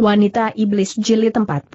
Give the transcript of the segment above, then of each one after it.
Wanita Iblis Jilid 44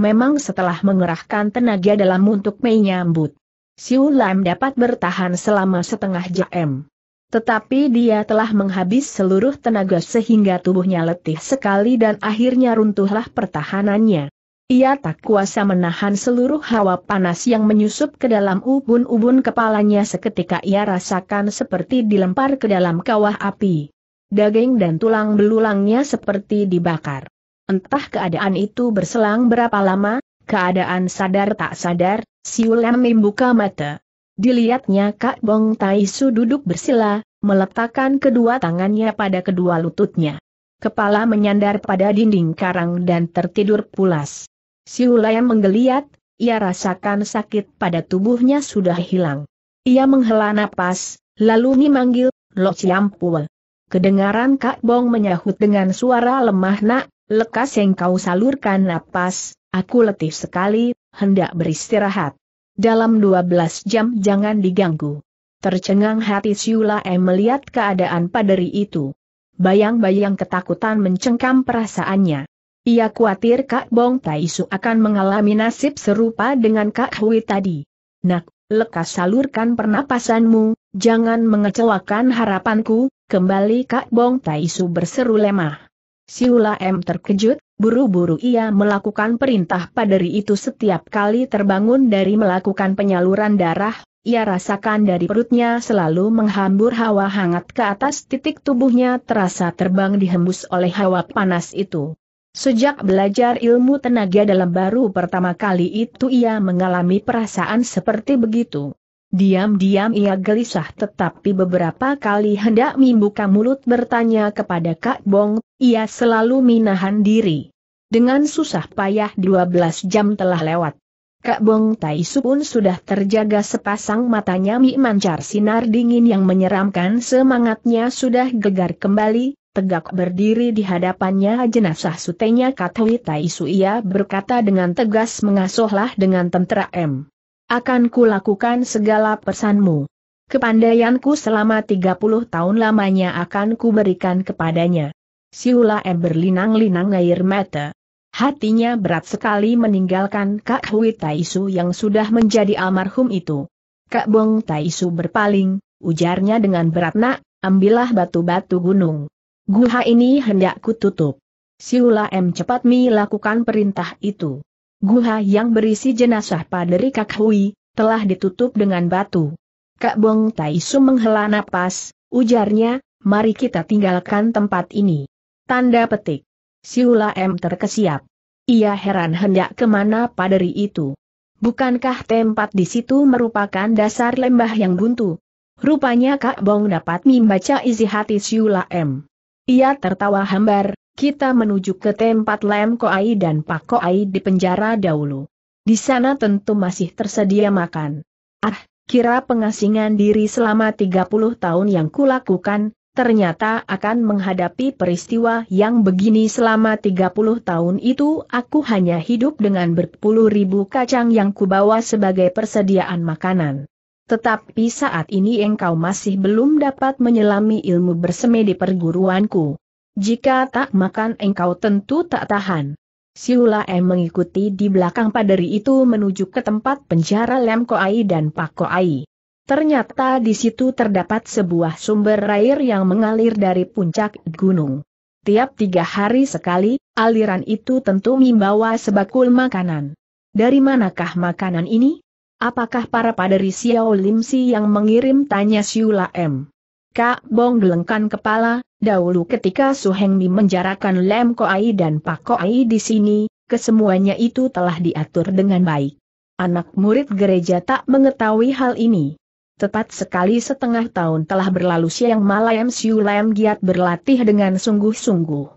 Memang setelah mengerahkan tenaga dalam untuk menyambut, Siu Lam dapat bertahan selama setengah jam. Tetapi dia telah menghabis seluruh tenaga sehingga tubuhnya letih sekali dan akhirnya runtuhlah pertahanannya. Ia tak kuasa menahan seluruh hawa panas yang menyusup ke dalam ubun-ubun kepalanya seketika ia rasakan seperti dilempar ke dalam kawah api daging dan tulang belulangnya seperti dibakar. Entah keadaan itu berselang berapa lama, keadaan sadar tak sadar, Siulam membuka mata. Dilihatnya Kak Bong Tai duduk bersila, meletakkan kedua tangannya pada kedua lututnya. Kepala menyandar pada dinding karang dan tertidur pulas. Siulam menggeliat, ia rasakan sakit pada tubuhnya sudah hilang. Ia menghela napas, lalu memanggil, Lo Ciampul. Kedengaran Kak Bong menyahut dengan suara lemah nak, lekas yang kau salurkan napas, aku letih sekali, hendak beristirahat. Dalam 12 jam jangan diganggu. Tercengang hati Siula M melihat keadaan paderi itu. Bayang-bayang ketakutan mencengkam perasaannya. Ia khawatir Kak Bong Taisu akan mengalami nasib serupa dengan Kak Hui tadi. Nak, lekas salurkan pernapasanmu, jangan mengecewakan harapanku, Kembali Kak Bong Tai Su berseru lemah. Siula M terkejut, buru-buru ia melakukan perintah paderi itu setiap kali terbangun dari melakukan penyaluran darah, ia rasakan dari perutnya selalu menghambur hawa hangat ke atas titik tubuhnya terasa terbang dihembus oleh hawa panas itu. Sejak belajar ilmu tenaga dalam baru pertama kali itu ia mengalami perasaan seperti begitu. Diam-diam ia gelisah tetapi beberapa kali hendak membuka mulut bertanya kepada Kak Bong, ia selalu menahan diri. Dengan susah payah 12 jam telah lewat. Kak Bong Taisu pun sudah terjaga sepasang matanya mi mancar sinar dingin yang menyeramkan semangatnya sudah gegar kembali, tegak berdiri di hadapannya jenazah sutenya Katwi Taisu ia berkata dengan tegas mengasuhlah dengan tentera M. Akan kulakukan segala pesanmu. Kepandaianku selama 30 tahun lamanya akan kuberikan kepadanya. Siula E berlinang-linang air mata. Hatinya berat sekali meninggalkan Kak Hui Taisu yang sudah menjadi almarhum itu. Kak Bong Taisu berpaling, ujarnya dengan berat nak, ambillah batu-batu gunung. Guha ini hendak kututup. Siula M cepat Mi lakukan perintah itu. Guha yang berisi jenazah paderi Kak Hui, telah ditutup dengan batu. Kak Bong Tai Su menghela napas, ujarnya, mari kita tinggalkan tempat ini. Tanda petik. Siula M terkesiap. Ia heran hendak kemana paderi itu. Bukankah tempat di situ merupakan dasar lembah yang buntu? Rupanya Kak Bong dapat membaca isi hati Siula M. Ia tertawa hambar, kita menuju ke tempat Lem Koai dan Pak Koai di penjara dahulu. Di sana tentu masih tersedia makan. Ah, kira pengasingan diri selama 30 tahun yang kulakukan, ternyata akan menghadapi peristiwa yang begini selama 30 tahun itu aku hanya hidup dengan berpuluh ribu kacang yang kubawa sebagai persediaan makanan. Tetapi saat ini engkau masih belum dapat menyelami ilmu bersemedi perguruanku. Jika tak makan engkau tentu tak tahan. Siula M mengikuti di belakang paderi itu menuju ke tempat penjara Lem Koai dan Pak Koai. Ternyata di situ terdapat sebuah sumber air yang mengalir dari puncak gunung. Tiap tiga hari sekali, aliran itu tentu membawa sebakul makanan. Dari manakah makanan ini? Apakah para paderi Xiao Limsi yang mengirim tanya Siula M? Kak Bong gelengkan kepala, dahulu ketika Su Hengmi Mi menjarakan Lem Koai dan Pak Koai di sini, kesemuanya itu telah diatur dengan baik. Anak murid gereja tak mengetahui hal ini. Tepat sekali setengah tahun telah berlalu siang malam Siu Lam giat berlatih dengan sungguh-sungguh.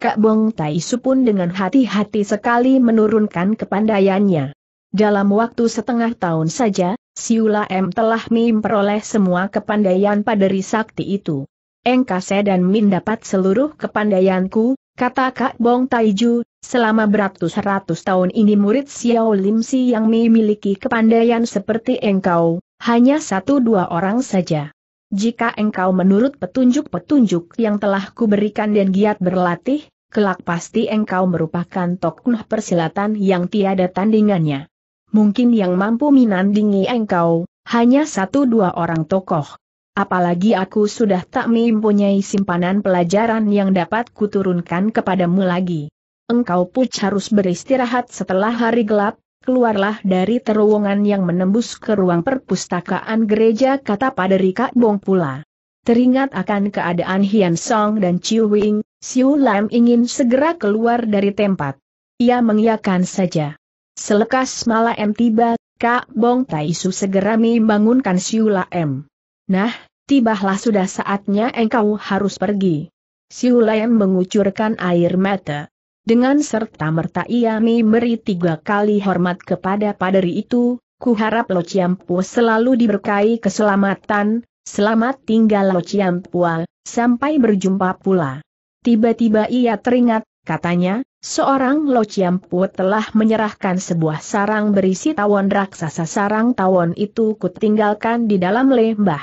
Kak Bong Tai Su pun dengan hati-hati sekali menurunkan kepandaiannya. Dalam waktu setengah tahun saja, Siula M telah memperoleh semua kepandaian pada sakti itu. Engkase dan Min dapat seluruh kepandaianku, kata Kak Bong Taiju, selama beratus-ratus tahun ini murid Xiao Lim Si yang memiliki kepandaian seperti engkau, hanya satu dua orang saja. Jika engkau menurut petunjuk-petunjuk yang telah kuberikan dan giat berlatih, kelak pasti engkau merupakan tokoh persilatan yang tiada tandingannya mungkin yang mampu menandingi engkau, hanya satu dua orang tokoh. Apalagi aku sudah tak mempunyai simpanan pelajaran yang dapat kuturunkan kepadamu lagi. Engkau pun harus beristirahat setelah hari gelap, keluarlah dari terowongan yang menembus ke ruang perpustakaan gereja kata paderi Kak Bong pula. Teringat akan keadaan Hian Song dan Chiu Wing, Siu Lam ingin segera keluar dari tempat. Ia mengiyakan saja. Selekas M tiba, Kak Bong Taisu segera membangunkan Siula M. Nah, tibalah sudah saatnya engkau harus pergi. Siula M mengucurkan air mata. Dengan serta merta ia memberi tiga kali hormat kepada paderi itu, ku harap Lo Ciampua selalu diberkahi keselamatan, selamat tinggal Lo Ciampua, sampai berjumpa pula. Tiba-tiba ia teringat, katanya, Seorang Lo Chiampu telah menyerahkan sebuah sarang berisi tawon raksasa sarang tawon itu kutinggalkan di dalam lembah.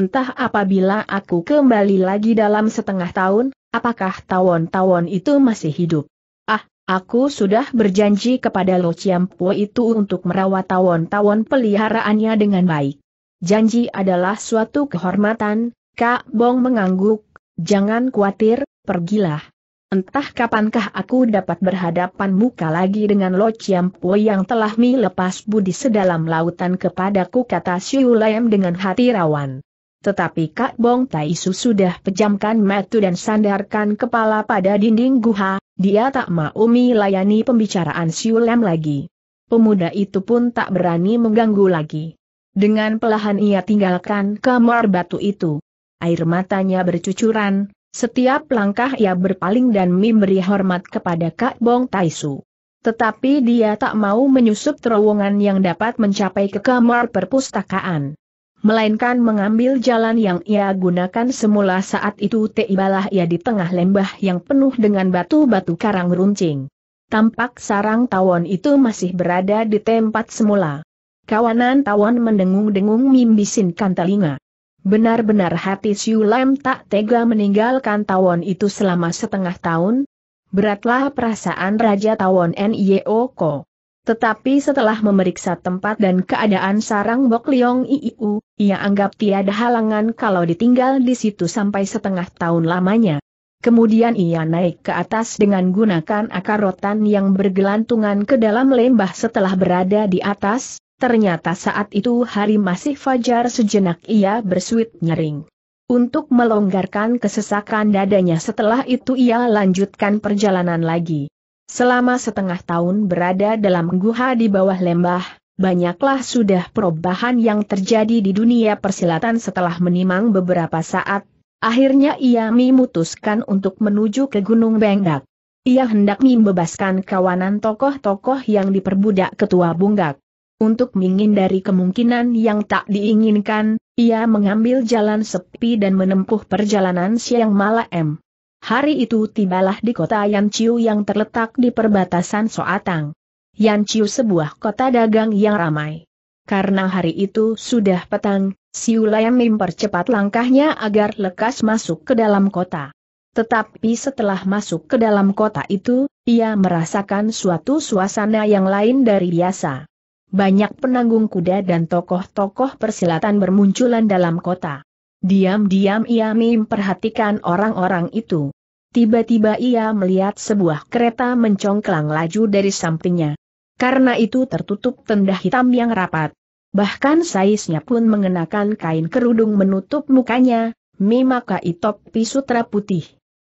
Entah apabila aku kembali lagi dalam setengah tahun, apakah tawon-tawon itu masih hidup. Ah, aku sudah berjanji kepada Lo Chiampu itu untuk merawat tawon-tawon peliharaannya dengan baik. Janji adalah suatu kehormatan, Kak Bong mengangguk, jangan khawatir, pergilah. Entah kapankah aku dapat berhadapan muka lagi dengan Lo Chiampo yang telah melepas budi sedalam lautan kepadaku kata Siu Lam dengan hati rawan. Tetapi Kak Bong Tai Su sudah pejamkan mata dan sandarkan kepala pada dinding guha, dia tak mau melayani pembicaraan Siu Lam lagi. Pemuda itu pun tak berani mengganggu lagi. Dengan pelahan ia tinggalkan kamar batu itu. Air matanya bercucuran, setiap langkah ia berpaling dan memberi hormat kepada Kak Bong Taisu. Tetapi dia tak mau menyusup terowongan yang dapat mencapai ke kamar perpustakaan. Melainkan mengambil jalan yang ia gunakan semula saat itu tibalah ia di tengah lembah yang penuh dengan batu-batu karang runcing. Tampak sarang tawon itu masih berada di tempat semula. Kawanan tawon mendengung-dengung mimbisinkan telinga. Benar-benar hati Siulem Lam tak tega meninggalkan Tawon itu selama setengah tahun. Beratlah perasaan Raja Tawon Nyeoko. Tetapi setelah memeriksa tempat dan keadaan sarang Bok Liong Iiu, ia anggap tiada halangan kalau ditinggal di situ sampai setengah tahun lamanya. Kemudian ia naik ke atas dengan gunakan akar rotan yang bergelantungan ke dalam lembah setelah berada di atas, Ternyata saat itu hari masih fajar sejenak ia bersuit nyering. Untuk melonggarkan kesesakan dadanya setelah itu ia lanjutkan perjalanan lagi. Selama setengah tahun berada dalam guha di bawah lembah, banyaklah sudah perubahan yang terjadi di dunia persilatan setelah menimang beberapa saat. Akhirnya ia memutuskan untuk menuju ke Gunung Benggak. Ia hendak membebaskan kawanan tokoh-tokoh yang diperbudak ketua Bunggak. Untuk menghindari kemungkinan yang tak diinginkan, ia mengambil jalan sepi dan menempuh perjalanan siang malam. Hari itu tibalah di kota Yanciu yang terletak di perbatasan Soatang. Yanciu sebuah kota dagang yang ramai. Karena hari itu sudah petang, Siu Lam mempercepat langkahnya agar lekas masuk ke dalam kota. Tetapi setelah masuk ke dalam kota itu, ia merasakan suatu suasana yang lain dari biasa. Banyak penanggung kuda dan tokoh-tokoh persilatan bermunculan dalam kota. Diam-diam ia memperhatikan orang-orang itu. Tiba-tiba ia melihat sebuah kereta mencongklang laju dari sampingnya. Karena itu tertutup tenda hitam yang rapat. Bahkan saisnya pun mengenakan kain kerudung menutup mukanya, memakai topi sutra putih.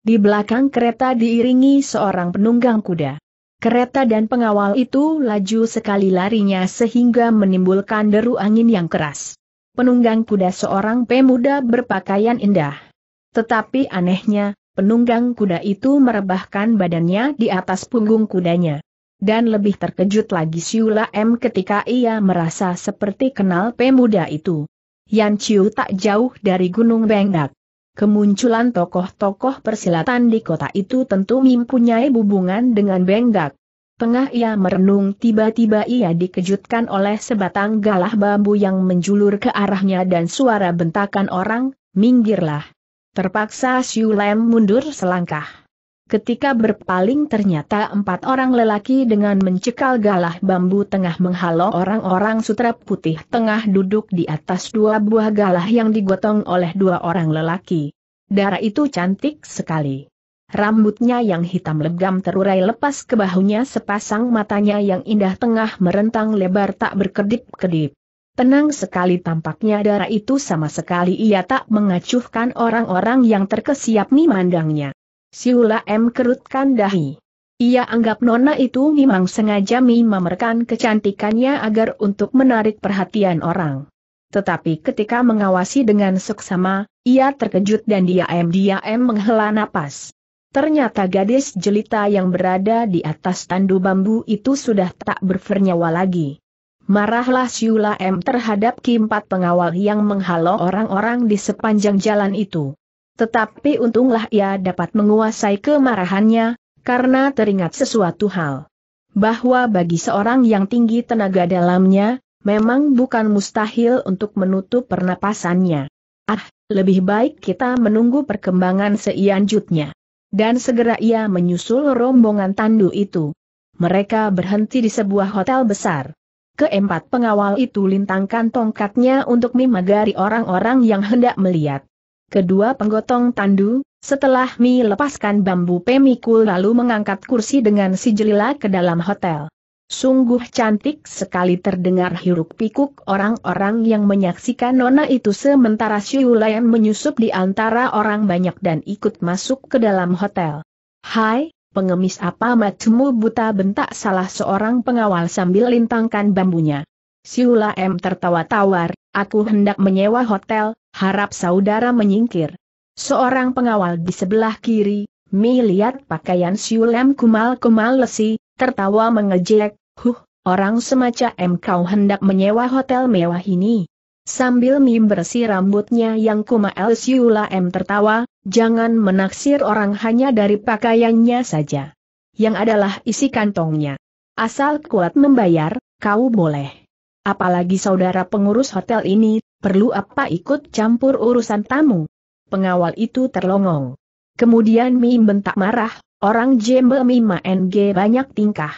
Di belakang kereta diiringi seorang penunggang kuda. Kereta dan pengawal itu laju sekali larinya sehingga menimbulkan deru angin yang keras. Penunggang kuda seorang pemuda berpakaian indah. Tetapi anehnya, penunggang kuda itu merebahkan badannya di atas punggung kudanya. Dan lebih terkejut lagi Siula M ketika ia merasa seperti kenal pemuda itu. Yan Chiu tak jauh dari Gunung Bengdak kemunculan tokoh-tokoh persilatan di kota itu tentu mempunyai hubungan dengan Benggak. Tengah ia merenung tiba-tiba ia dikejutkan oleh sebatang galah bambu yang menjulur ke arahnya dan suara bentakan orang, minggirlah. Terpaksa Siulem mundur selangkah. Ketika berpaling ternyata empat orang lelaki dengan mencekal galah bambu tengah menghalau orang-orang sutra putih tengah duduk di atas dua buah galah yang digotong oleh dua orang lelaki. Darah itu cantik sekali. Rambutnya yang hitam legam terurai lepas ke bahunya sepasang matanya yang indah tengah merentang lebar tak berkedip-kedip. Tenang sekali tampaknya darah itu sama sekali ia tak mengacuhkan orang-orang yang terkesiap memandangnya. Siula M kerutkan dahi. Ia anggap nona itu memang sengaja memamerkan kecantikannya agar untuk menarik perhatian orang. Tetapi ketika mengawasi dengan seksama, ia terkejut dan diam-diam menghela napas. Ternyata gadis jelita yang berada di atas tandu bambu itu sudah tak bernyawa lagi. Marahlah Siula M terhadap keempat pengawal yang menghalau orang-orang di sepanjang jalan itu. Tetapi untunglah ia dapat menguasai kemarahannya, karena teringat sesuatu hal. Bahwa bagi seorang yang tinggi tenaga dalamnya, memang bukan mustahil untuk menutup pernapasannya. Ah, lebih baik kita menunggu perkembangan seianjutnya. Dan segera ia menyusul rombongan tandu itu. Mereka berhenti di sebuah hotel besar. Keempat pengawal itu lintangkan tongkatnya untuk memagari orang-orang yang hendak melihat kedua penggotong tandu, setelah Mi lepaskan bambu pemikul lalu mengangkat kursi dengan si jelila ke dalam hotel. Sungguh cantik sekali terdengar hiruk pikuk orang-orang yang menyaksikan nona itu sementara Siulayan menyusup di antara orang banyak dan ikut masuk ke dalam hotel. Hai, pengemis apa macemu buta bentak salah seorang pengawal sambil lintangkan bambunya. Siula M tertawa tawar, aku hendak menyewa hotel, harap saudara menyingkir. Seorang pengawal di sebelah kiri, Mi lihat pakaian M kumal-kumal lesi, tertawa mengejek, huh, orang semacam M kau hendak menyewa hotel mewah ini. Sambil Mi bersih rambutnya yang kumal Siula M tertawa, jangan menaksir orang hanya dari pakaiannya saja. Yang adalah isi kantongnya. Asal kuat membayar, kau boleh. Apalagi saudara pengurus hotel ini, perlu apa ikut campur urusan tamu? Pengawal itu terlongong. Kemudian Mim bentak marah, orang Jembe Mima NG banyak tingkah.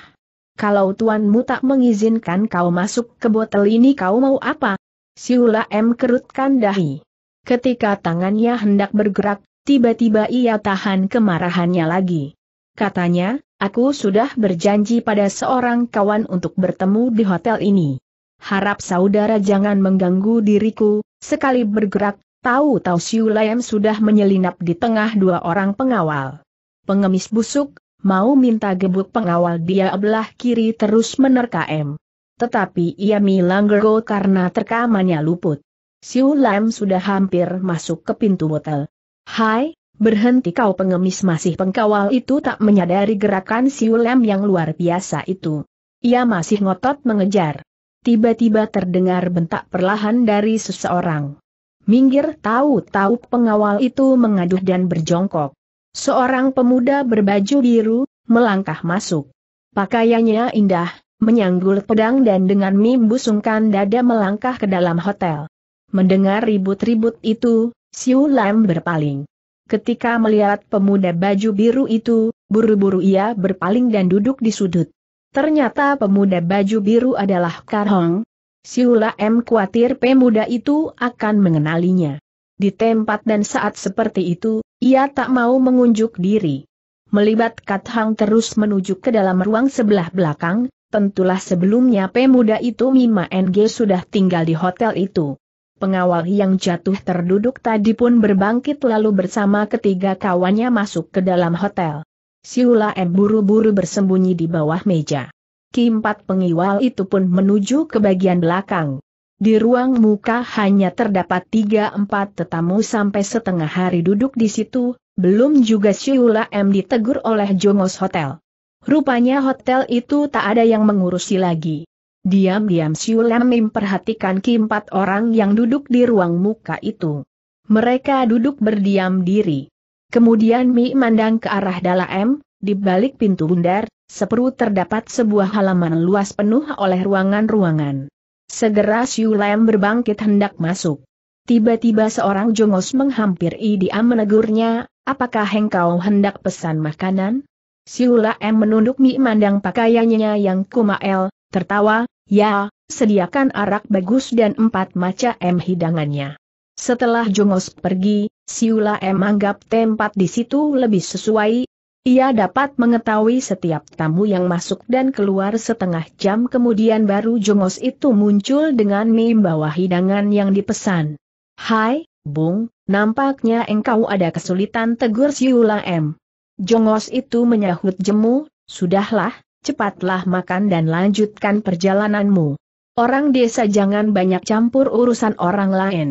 Kalau tuanmu tak mengizinkan kau masuk ke botel ini kau mau apa? Siula M kerutkan dahi. Ketika tangannya hendak bergerak, tiba-tiba ia tahan kemarahannya lagi. Katanya, aku sudah berjanji pada seorang kawan untuk bertemu di hotel ini harap saudara jangan mengganggu diriku, sekali bergerak, tahu-tahu Siulayam sudah menyelinap di tengah dua orang pengawal. Pengemis busuk, mau minta gebuk pengawal dia belah kiri terus menerka M. Tetapi ia milang karena terkamannya luput. Siulayam sudah hampir masuk ke pintu hotel. Hai, Berhenti kau pengemis masih pengkawal itu tak menyadari gerakan siulam yang luar biasa itu. Ia masih ngotot mengejar tiba-tiba terdengar bentak perlahan dari seseorang. Minggir tahu-tahu pengawal itu mengaduh dan berjongkok. Seorang pemuda berbaju biru, melangkah masuk. Pakaiannya indah, menyanggul pedang dan dengan sungkan dada melangkah ke dalam hotel. Mendengar ribut-ribut itu, Siu Lam berpaling. Ketika melihat pemuda baju biru itu, buru-buru ia berpaling dan duduk di sudut. Ternyata pemuda baju biru adalah Karhong. Siula M khawatir pemuda itu akan mengenalinya. Di tempat dan saat seperti itu, ia tak mau mengunjuk diri. Melibat Kathang terus menuju ke dalam ruang sebelah belakang, tentulah sebelumnya pemuda itu Mima NG sudah tinggal di hotel itu. Pengawal yang jatuh terduduk tadi pun berbangkit lalu bersama ketiga kawannya masuk ke dalam hotel. Siula M buru-buru bersembunyi di bawah meja. Keempat pengiwal itu pun menuju ke bagian belakang. Di ruang muka hanya terdapat tiga empat tetamu sampai setengah hari duduk di situ, belum juga Siula M ditegur oleh Jongos Hotel. Rupanya hotel itu tak ada yang mengurusi lagi. Diam-diam Siula M memperhatikan keempat orang yang duduk di ruang muka itu. Mereka duduk berdiam diri. Kemudian Mi mandang ke arah M, di balik pintu bundar, seperu terdapat sebuah halaman luas penuh oleh ruangan-ruangan. Segera Siu Lam berbangkit hendak masuk. Tiba-tiba seorang jongos menghampiri dia menegurnya, apakah engkau hendak pesan makanan? Siu Lam menunduk Mi mandang pakaiannya yang kumael, tertawa, ya, sediakan arak bagus dan empat macam hidangannya. Setelah Jongos pergi, Siula M anggap tempat di situ lebih sesuai. Ia dapat mengetahui setiap tamu yang masuk dan keluar setengah jam kemudian baru Jongos itu muncul dengan membawa hidangan yang dipesan. Hai, Bung, nampaknya engkau ada kesulitan tegur Siula M. Jongos itu menyahut jemu, sudahlah, cepatlah makan dan lanjutkan perjalananmu. Orang desa jangan banyak campur urusan orang lain.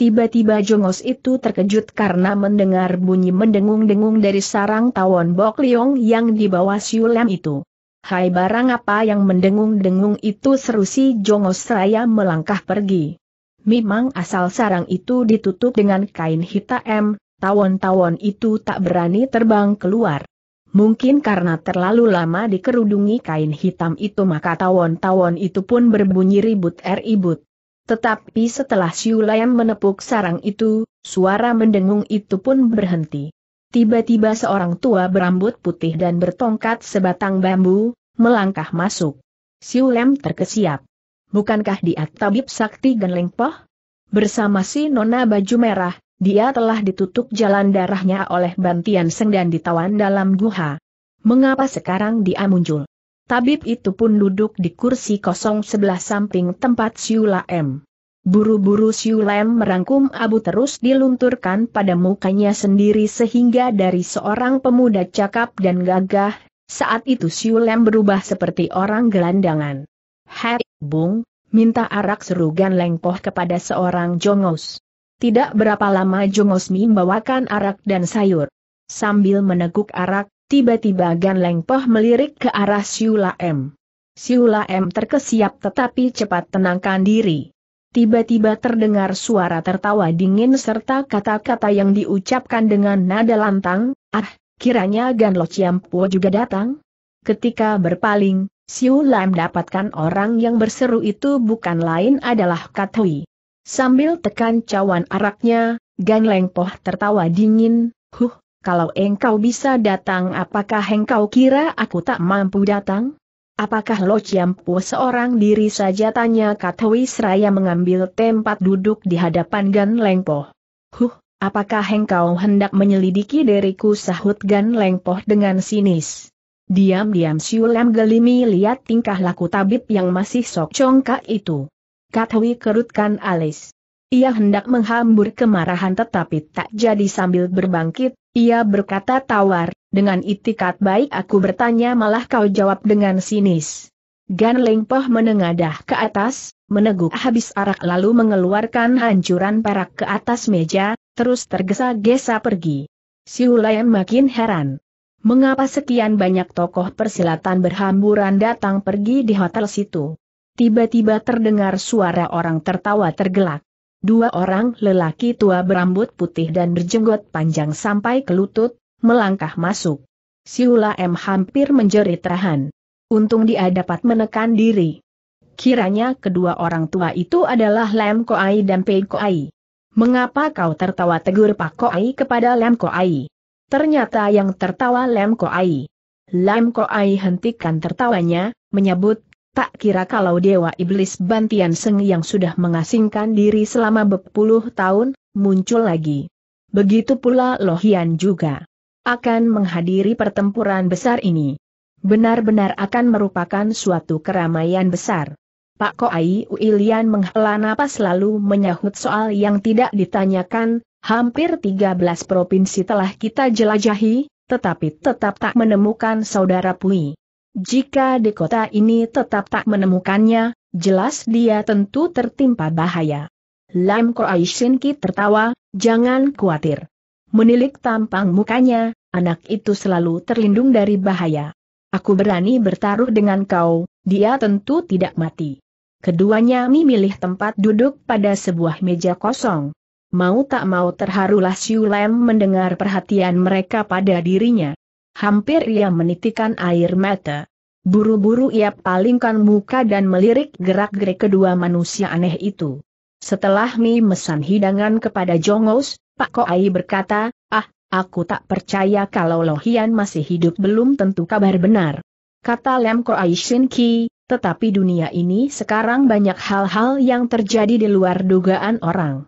Tiba-tiba Jongos itu terkejut karena mendengar bunyi mendengung-dengung dari sarang tawon Bok Liong yang dibawa Siulam itu. Hai barang apa yang mendengung-dengung itu seru si Jongos seraya melangkah pergi. Memang asal sarang itu ditutup dengan kain hitam, tawon-tawon itu tak berani terbang keluar. Mungkin karena terlalu lama dikerudungi kain hitam itu maka tawon-tawon itu pun berbunyi ribut-ribut. Tetapi setelah Siulayam menepuk sarang itu, suara mendengung itu pun berhenti. Tiba-tiba seorang tua berambut putih dan bertongkat sebatang bambu, melangkah masuk. Siulem terkesiap. Bukankah dia tabib sakti Genlengpoh? Bersama si nona baju merah, dia telah ditutup jalan darahnya oleh bantian seng dan ditawan dalam guha. Mengapa sekarang dia muncul? Tabib itu pun duduk di kursi kosong sebelah samping tempat Siula M. Buru-buru Siulam merangkum abu terus dilunturkan pada mukanya sendiri sehingga dari seorang pemuda cakap dan gagah, saat itu Siulam berubah seperti orang gelandangan. Hei, Bung, minta arak serugan lengkoh kepada seorang jongos. Tidak berapa lama jongos membawakan arak dan sayur. Sambil meneguk arak, Tiba-tiba Gan Leng Poh melirik ke arah Siula M. Siula M terkesiap tetapi cepat tenangkan diri. Tiba-tiba terdengar suara tertawa dingin serta kata-kata yang diucapkan dengan nada lantang, ah, kiranya Gan Lo Ciampuo juga datang? Ketika berpaling, Siula M dapatkan orang yang berseru itu bukan lain adalah Katui. Sambil tekan cawan araknya, Gan Leng Poh tertawa dingin, huh, kalau engkau bisa datang apakah engkau kira aku tak mampu datang? Apakah Lo Chiampu seorang diri saja tanya Katwi Seraya mengambil tempat duduk di hadapan Gan Lengpoh. Huh, apakah engkau hendak menyelidiki diriku sahut Gan Lengpoh dengan sinis? Diam-diam Siulam gelimi lihat tingkah laku tabib yang masih sok congkak itu. Katwi kerutkan alis. Ia hendak menghambur kemarahan tetapi tak jadi sambil berbangkit, ia berkata tawar, dengan itikat baik aku bertanya malah kau jawab dengan sinis. Gan Lengpoh menengadah ke atas, meneguk habis arak lalu mengeluarkan hancuran perak ke atas meja, terus tergesa-gesa pergi. Siulayan makin heran. Mengapa sekian banyak tokoh persilatan berhamburan datang pergi di hotel situ? Tiba-tiba terdengar suara orang tertawa tergelak. Dua orang lelaki tua berambut putih dan berjenggot panjang sampai ke lutut, melangkah masuk. Siula M hampir menjerit rahan. Untung dia dapat menekan diri. Kiranya kedua orang tua itu adalah Lem Koai dan Pei Koai. Mengapa kau tertawa tegur Pak Koai kepada Lem Koai? Ternyata yang tertawa Lem Koai. Lam Koai hentikan tertawanya, menyebut, tak kira kalau Dewa Iblis Bantian Seng yang sudah mengasingkan diri selama berpuluh tahun, muncul lagi. Begitu pula Lohian juga akan menghadiri pertempuran besar ini. Benar-benar akan merupakan suatu keramaian besar. Pak Koai Uilian menghela napas lalu menyahut soal yang tidak ditanyakan, hampir 13 provinsi telah kita jelajahi, tetapi tetap tak menemukan saudara Pui. Jika di kota ini tetap tak menemukannya, jelas dia tentu tertimpa bahaya. Lam Aishinki Ki tertawa, jangan khawatir. Menilik tampang mukanya, anak itu selalu terlindung dari bahaya. Aku berani bertaruh dengan kau, dia tentu tidak mati. Keduanya memilih tempat duduk pada sebuah meja kosong. Mau tak mau terharulah Siu Lam mendengar perhatian mereka pada dirinya. Hampir ia menitikan air mata. Buru-buru ia palingkan muka dan melirik gerak-gerik kedua manusia aneh itu. Setelah Mi mesan hidangan kepada Jongos, Pak Koai berkata, ah, aku tak percaya kalau Lohian masih hidup belum tentu kabar benar. Kata Lem Koai Shin Ki, tetapi dunia ini sekarang banyak hal-hal yang terjadi di luar dugaan orang.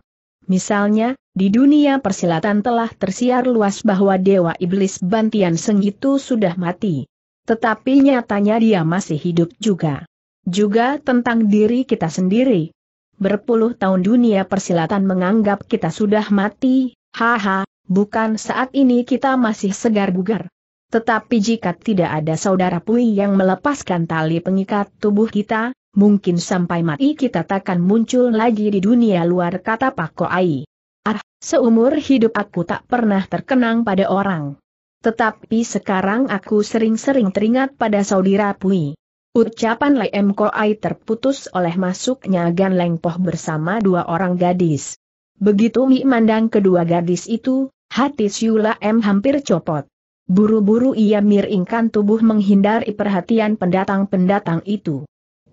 Misalnya, di dunia persilatan telah tersiar luas bahwa Dewa Iblis Bantian Seng itu sudah mati. Tetapi nyatanya dia masih hidup juga. Juga tentang diri kita sendiri. Berpuluh tahun dunia persilatan menganggap kita sudah mati, haha, bukan saat ini kita masih segar bugar. Tetapi jika tidak ada saudara Pui yang melepaskan tali pengikat tubuh kita, mungkin sampai mati kita takkan muncul lagi di dunia luar kata Pak Koai. Ah, seumur hidup aku tak pernah terkenang pada orang. Tetapi sekarang aku sering-sering teringat pada saudara Pui. Ucapan Lai M. Koai terputus oleh masuknya Gan Leng bersama dua orang gadis. Begitu Mi mandang kedua gadis itu, hati Siula M hampir copot. Buru-buru ia miringkan tubuh menghindari perhatian pendatang-pendatang itu.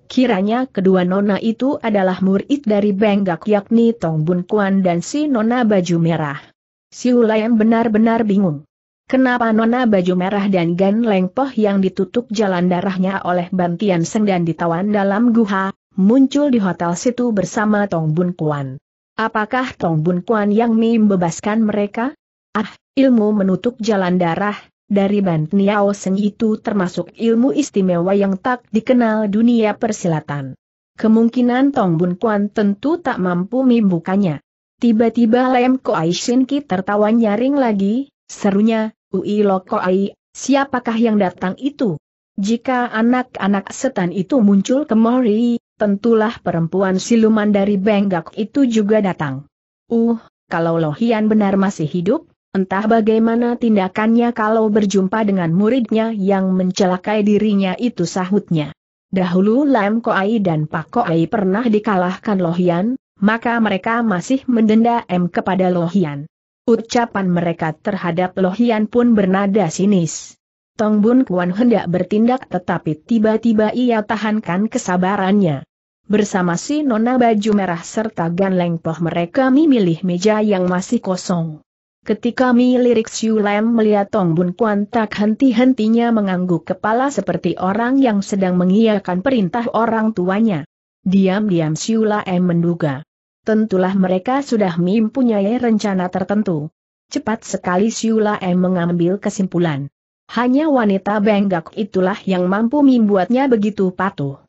Kiranya kedua nona itu adalah murid dari Benggak yakni Tong Bun Kuan dan si nona baju merah. Si yang benar-benar bingung. Kenapa nona baju merah dan Gan Leng Poh yang ditutup jalan darahnya oleh bantian seng dan ditawan dalam guha, muncul di hotel situ bersama Tong Bun Kuan. Apakah Tong Bun Kuan yang membebaskan mereka? Ah, ilmu menutup jalan darah, dari Bantniao Seng itu termasuk ilmu istimewa yang tak dikenal dunia persilatan. Kemungkinan Tong Bun Kuan tentu tak mampu membukanya. Tiba-tiba Lem Ko Shin Ki tertawa nyaring lagi, serunya, Ui Lo Ko Ai, siapakah yang datang itu? Jika anak-anak setan itu muncul ke Mori, tentulah perempuan siluman dari Benggak itu juga datang. Uh, kalau Lohian benar masih hidup, Entah bagaimana tindakannya kalau berjumpa dengan muridnya yang mencelakai dirinya itu sahutnya. Dahulu Lam Koai dan Pak Koai pernah dikalahkan Lohian, maka mereka masih mendenda M kepada Lohian. Ucapan mereka terhadap Lohian pun bernada sinis. Tong Bun Kuan hendak bertindak tetapi tiba-tiba ia tahankan kesabarannya. Bersama si Nona Baju Merah serta Gan Poh mereka memilih meja yang masih kosong. Ketika Mi lirik Siu Lem melihat Tong Bun Kuan tak henti-hentinya mengangguk kepala seperti orang yang sedang mengiyakan perintah orang tuanya. Diam-diam Siu Lem menduga. Tentulah mereka sudah mempunyai rencana tertentu. Cepat sekali Siu Lem mengambil kesimpulan. Hanya wanita benggak itulah yang mampu membuatnya begitu patuh.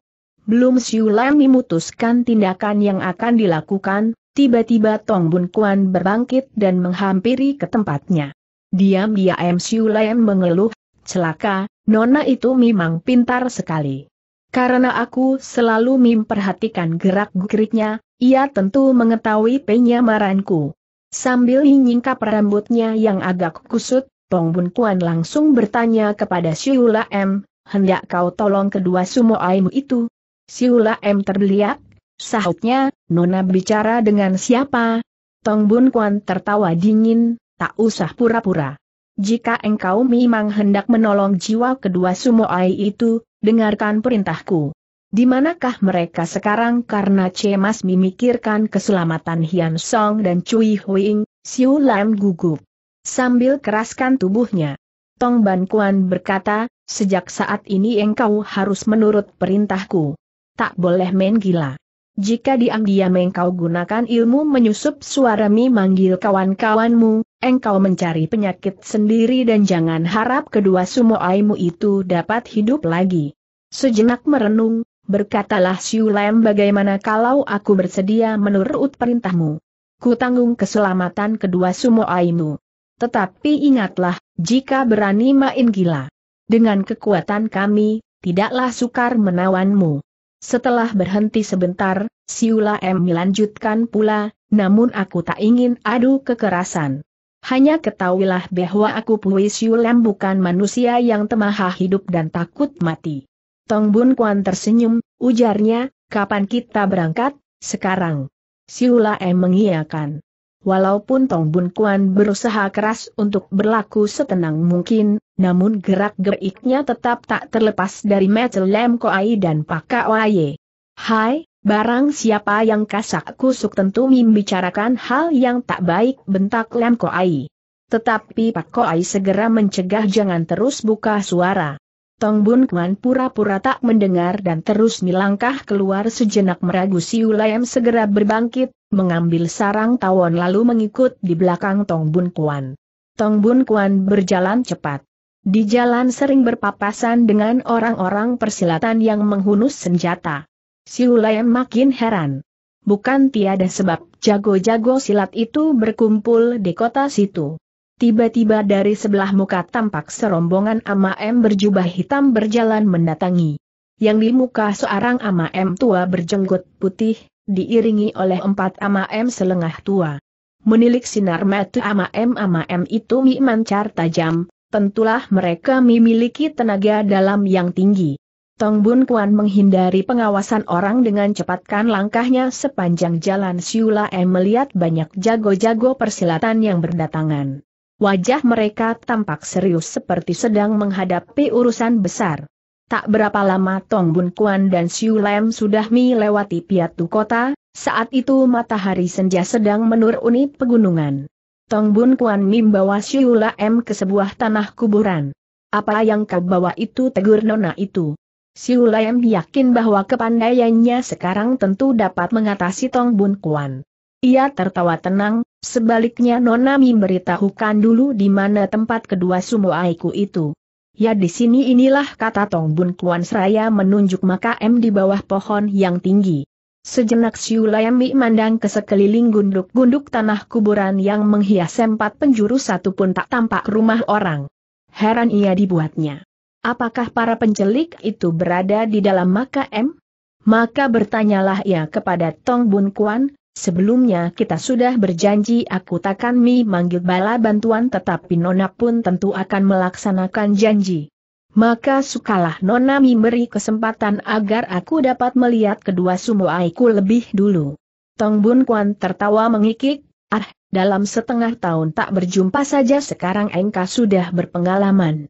Belum Siu Lem memutuskan tindakan yang akan dilakukan, Tiba-tiba Tong Bun Kuan berbangkit dan menghampiri ke tempatnya. diam M Siu Lian mengeluh, celaka, Nona itu memang pintar sekali. Karena aku selalu memperhatikan gerak-geriknya, ia tentu mengetahui penyamaranku. Sambil menyingkap rambutnya yang agak kusut, Tong Bun Kuan langsung bertanya kepada Siu M, hendak kau tolong kedua sumo sumoaimu itu? Siu M terbeliak, sahutnya, Nona bicara dengan siapa? Tong Bun Kwan tertawa dingin, tak usah pura-pura. Jika engkau memang hendak menolong jiwa kedua sumo sumoai itu, dengarkan perintahku. Di manakah mereka sekarang karena cemas memikirkan keselamatan Hian Song dan Cui Huing, Siu Lam gugup. Sambil keraskan tubuhnya. Tong Ban Kuan berkata, sejak saat ini engkau harus menurut perintahku. Tak boleh main gila. Jika diam-diam engkau gunakan ilmu menyusup suarami manggil kawan-kawanmu, engkau mencari penyakit sendiri dan jangan harap kedua sumoaimu itu dapat hidup lagi. Sejenak merenung, berkatalah Siulem bagaimana kalau aku bersedia menurut perintahmu. Ku tanggung keselamatan kedua sumoaimu. Tetapi ingatlah, jika berani main gila. Dengan kekuatan kami, tidaklah sukar menawanmu. Setelah berhenti sebentar, Siula M melanjutkan pula, namun aku tak ingin adu kekerasan. Hanya ketahuilah bahwa aku Pui Siulam bukan manusia yang temaha hidup dan takut mati. Tong Bun Kwan tersenyum, ujarnya, kapan kita berangkat, sekarang. Siula M mengiyakan. Walaupun Tong Bun Kuan berusaha keras untuk berlaku setenang mungkin, namun gerak-geriknya tetap tak terlepas dari Metel Lem Koai dan Pak Oye. Hai, barang siapa yang kasak kusuk tentu membicarakan hal yang tak baik bentak Lem Koai. Tetapi Pak Koai segera mencegah jangan terus buka suara. Tong Bun Kuan pura-pura tak mendengar dan terus melangkah keluar sejenak meragu si Layam segera berbangkit, mengambil sarang tawon lalu mengikut di belakang Tong Bun Kuan. Tong Bun Kuan berjalan cepat. Di jalan sering berpapasan dengan orang-orang persilatan yang menghunus senjata. Si Lian makin heran. Bukan tiada sebab jago-jago silat itu berkumpul di kota situ. Tiba-tiba dari sebelah muka tampak serombongan AMAM berjubah hitam berjalan mendatangi. Yang di muka seorang AMAM tua berjenggot putih, diiringi oleh empat amam selengah tua. Menilik sinar mata amam-amam itu mi mancar tajam, tentulah mereka memiliki tenaga dalam yang tinggi. Tong Bun Kuan menghindari pengawasan orang dengan cepatkan langkahnya sepanjang jalan Siula M melihat banyak jago-jago persilatan yang berdatangan. Wajah mereka tampak serius seperti sedang menghadapi urusan besar. Tak berapa lama Tong Bun Kuan dan Siu Lem sudah melewati Piatu Kota, saat itu matahari senja sedang menuruni pegunungan. Tong Bun Kuan membawa Siu Lem ke sebuah tanah kuburan. Apa yang kau bawa itu tegur nona itu. Siu Lem yakin bahwa kepandaiannya sekarang tentu dapat mengatasi Tong Bun Kuan. Ia tertawa tenang, sebaliknya Nona memberitahukan dulu di mana tempat kedua sumo Aiku itu. Ya di sini inilah kata Tong Bun Kuan Seraya menunjuk makam di bawah pohon yang tinggi. Sejenak Siu Layami mandang ke sekeliling gunduk-gunduk tanah kuburan yang menghias empat penjuru satu pun tak tampak rumah orang. Heran ia dibuatnya. Apakah para pencelik itu berada di dalam makam? Maka bertanyalah ia kepada Tong Bun Kuan, Sebelumnya kita sudah berjanji aku takkan mi manggil bala bantuan tetapi Nona pun tentu akan melaksanakan janji. Maka sukalah Nona mi beri kesempatan agar aku dapat melihat kedua sumo aiku lebih dulu. Tong Bun Kwan tertawa mengikik, ah, dalam setengah tahun tak berjumpa saja sekarang engkau sudah berpengalaman.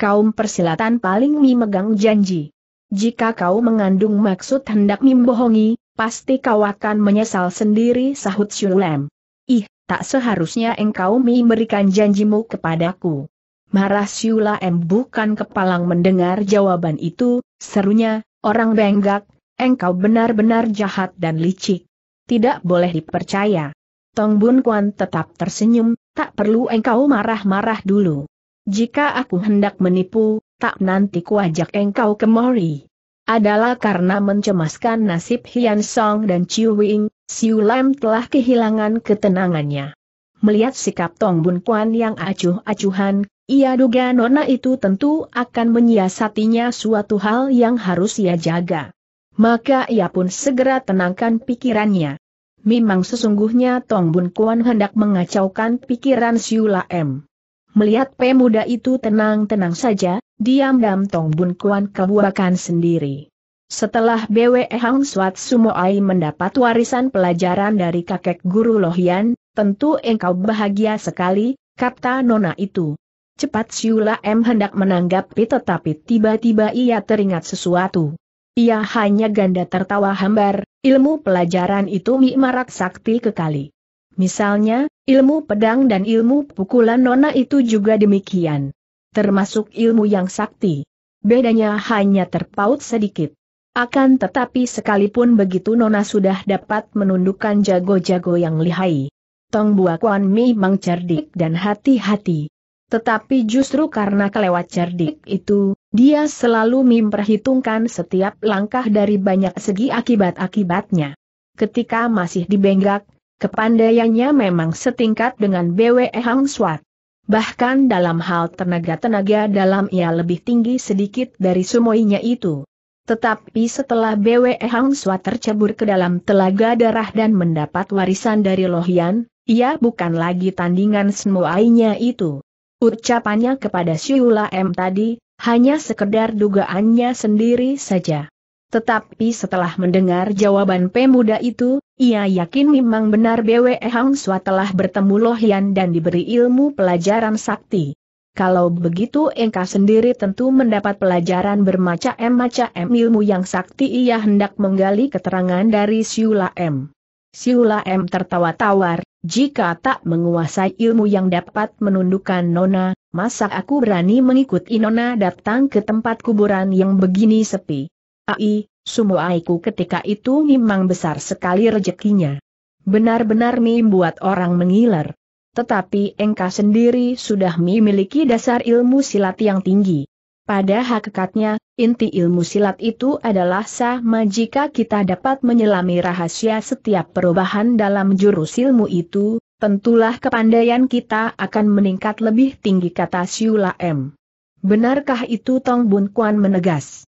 Kaum persilatan paling mi megang janji. Jika kau mengandung maksud hendak membohongi, pasti kau akan menyesal sendiri sahut Syulem. Ih, tak seharusnya engkau memberikan janjimu kepadaku. Marah Syulem bukan kepalang mendengar jawaban itu, serunya, orang benggak, engkau benar-benar jahat dan licik. Tidak boleh dipercaya. Tong Bun Kuan tetap tersenyum, tak perlu engkau marah-marah dulu. Jika aku hendak menipu, tak nanti kuajak engkau ke Mori adalah karena mencemaskan nasib Hian Song dan Chiu Wing, Siu Lam telah kehilangan ketenangannya. Melihat sikap Tong Bun Kuan yang acuh-acuhan, ia duga nona itu tentu akan menyiasatinya suatu hal yang harus ia jaga. Maka ia pun segera tenangkan pikirannya. Memang sesungguhnya Tong Bun Kuan hendak mengacaukan pikiran Siu Lam. Melihat pemuda itu tenang-tenang saja, diam-diam Tong Bun Kuan kebuakan sendiri. Setelah BWE Hang Suat Sumoai mendapat warisan pelajaran dari kakek guru Lohian, tentu engkau bahagia sekali, kata nona itu. Cepat Siula M hendak menanggapi tetapi tiba-tiba ia teringat sesuatu. Ia hanya ganda tertawa hambar, ilmu pelajaran itu mi marak sakti kekali. Misalnya, ilmu pedang dan ilmu pukulan nona itu juga demikian termasuk ilmu yang sakti. Bedanya hanya terpaut sedikit. Akan tetapi sekalipun begitu Nona sudah dapat menundukkan jago-jago yang lihai. Tong Bua Kuan memang cerdik dan hati-hati. Tetapi justru karena kelewat cerdik itu, dia selalu memperhitungkan setiap langkah dari banyak segi akibat-akibatnya. Ketika masih dibenggak, kepandaiannya memang setingkat dengan BWE Hang Swat. Bahkan dalam hal tenaga-tenaga dalam ia lebih tinggi sedikit dari sumoinya itu. Tetapi setelah BWE Hang Sua tercebur ke dalam telaga darah dan mendapat warisan dari Lohian, ia bukan lagi tandingan semuainya itu. Ucapannya kepada Siula M tadi, hanya sekedar dugaannya sendiri saja. Tetapi setelah mendengar jawaban pemuda itu, ia yakin memang benar BWE Hang Sua telah bertemu Lohian dan diberi ilmu pelajaran sakti. Kalau begitu Engkau sendiri tentu mendapat pelajaran bermacam-macam ilmu yang sakti ia hendak menggali keterangan dari Siula M. Siula M tertawa tawar, jika tak menguasai ilmu yang dapat menundukkan Nona, masa aku berani mengikuti Nona datang ke tempat kuburan yang begini sepi. Ai, semua Aiku ketika itu memang besar sekali rezekinya. Benar-benar buat orang mengiler. Tetapi engkau sendiri sudah memiliki dasar ilmu silat yang tinggi. Pada hakikatnya, inti ilmu silat itu adalah sama jika kita dapat menyelami rahasia setiap perubahan dalam jurus ilmu itu, tentulah kepandaian kita akan meningkat lebih tinggi kata Siula M. Benarkah itu Tong Bun Kuan menegas?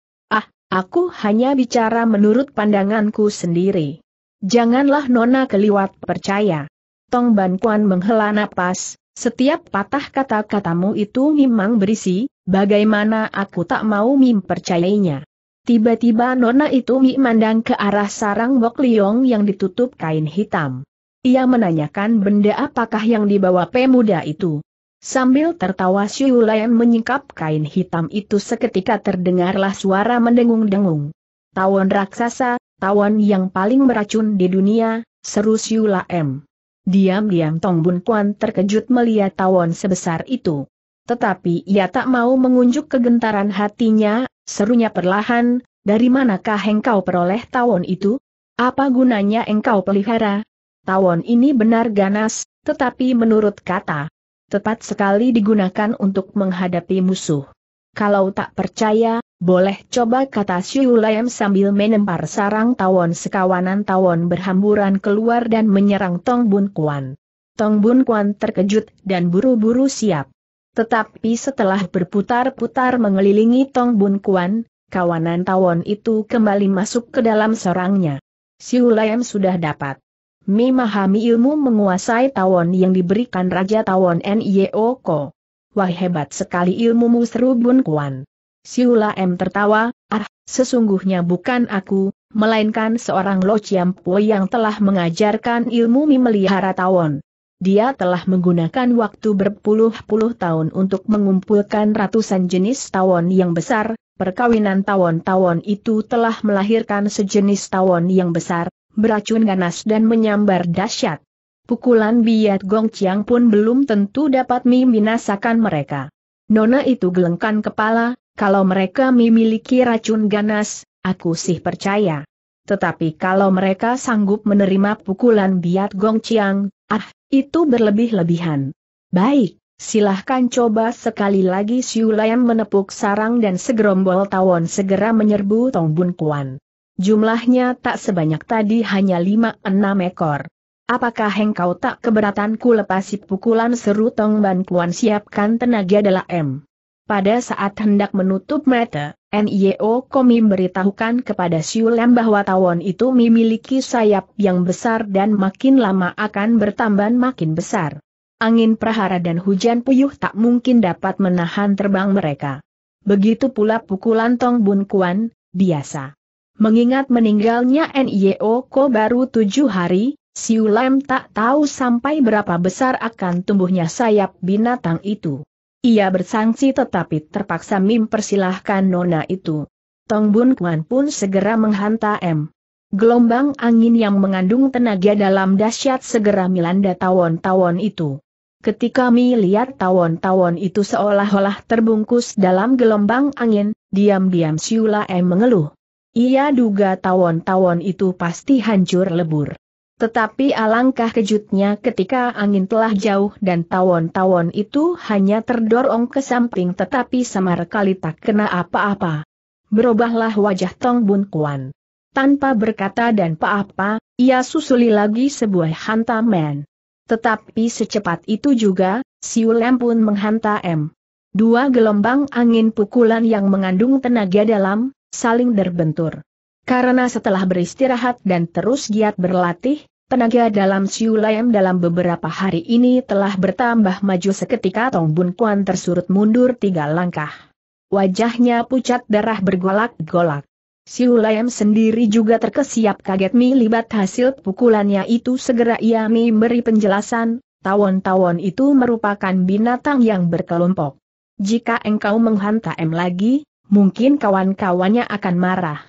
Aku hanya bicara menurut pandanganku sendiri. Janganlah Nona keliwat percaya. Tong Ban Kuan menghela napas, setiap patah kata-katamu itu memang berisi, bagaimana aku tak mau mempercayainya. Tiba-tiba Nona itu memandang ke arah sarang Bok Liong yang ditutup kain hitam. Ia menanyakan benda apakah yang dibawa pemuda itu. Sambil tertawa Siulayan menyingkap kain hitam itu seketika terdengarlah suara mendengung-dengung. Tawon raksasa, tawon yang paling beracun di dunia, seru Siulayan. Diam-diam Tong Bun Kuan terkejut melihat tawon sebesar itu. Tetapi ia tak mau mengunjuk kegentaran hatinya, serunya perlahan, dari manakah engkau peroleh tawon itu? Apa gunanya engkau pelihara? Tawon ini benar ganas, tetapi menurut kata tepat sekali digunakan untuk menghadapi musuh. Kalau tak percaya, boleh coba kata Siulayam sambil menempar sarang tawon sekawanan tawon berhamburan keluar dan menyerang Tong Bun Kuan. Tong Bun Kuan terkejut dan buru-buru siap. Tetapi setelah berputar-putar mengelilingi Tong Bun Kuan, kawanan tawon itu kembali masuk ke dalam sarangnya. Siulayam sudah dapat memahami ilmu menguasai tawon yang diberikan Raja Tawon Nyeoko. Wah hebat sekali ilmumu seru Bun Kuan. Siula M tertawa, ah, sesungguhnya bukan aku, melainkan seorang Lo Chiam yang telah mengajarkan ilmu memelihara tawon. Dia telah menggunakan waktu berpuluh-puluh tahun untuk mengumpulkan ratusan jenis tawon yang besar, perkawinan tawon-tawon itu telah melahirkan sejenis tawon yang besar, beracun ganas dan menyambar dahsyat. Pukulan biat Gong Chiang pun belum tentu dapat membinasakan mereka. Nona itu gelengkan kepala, kalau mereka memiliki racun ganas, aku sih percaya. Tetapi kalau mereka sanggup menerima pukulan biat Gong Chiang, ah, itu berlebih-lebihan. Baik, silahkan coba sekali lagi Siu Lam menepuk sarang dan segerombol tawon segera menyerbu Tong Bun Kuan. Jumlahnya tak sebanyak tadi hanya lima enam ekor. Apakah engkau tak keberatan ku lepasi pukulan seru Tong Ban Kuan siapkan tenaga dalam. Pada saat hendak menutup mata, NIO Komi beritahukan kepada Siulem bahwa tawon itu memiliki sayap yang besar dan makin lama akan bertambah makin besar. Angin prahara dan hujan puyuh tak mungkin dapat menahan terbang mereka. Begitu pula pukulan Tong Bun Kuan, biasa. Mengingat meninggalnya NIO Ko baru tujuh hari, Siu tak tahu sampai berapa besar akan tumbuhnya sayap binatang itu. Ia bersangsi tetapi terpaksa mempersilahkan nona itu. Tong Bun Kuan pun segera menghantam M. Gelombang angin yang mengandung tenaga dalam dahsyat segera melanda tawon-tawon itu. Ketika Mi lihat tawon-tawon itu seolah-olah terbungkus dalam gelombang angin, diam-diam Siula M mengeluh. Ia duga tawon-tawon itu pasti hancur lebur. Tetapi alangkah kejutnya ketika angin telah jauh dan tawon-tawon itu hanya terdorong ke samping tetapi samar kali tak kena apa-apa. Berubahlah wajah Tong Bun Kuan. Tanpa berkata dan apa-apa, ia susuli lagi sebuah hantaman. Tetapi secepat itu juga, Siu Lem pun menghantam. Dua gelombang angin pukulan yang mengandung tenaga dalam, saling berbentur. Karena setelah beristirahat dan terus giat berlatih, tenaga dalam Siu Layam dalam beberapa hari ini telah bertambah maju seketika Tong Bun Kuan tersurut mundur tiga langkah. Wajahnya pucat darah bergolak-golak. Siu Layam sendiri juga terkesiap kaget milibat hasil pukulannya itu segera ia memberi penjelasan, tawon-tawon itu merupakan binatang yang berkelompok. Jika engkau menghantam lagi, mungkin kawan-kawannya akan marah.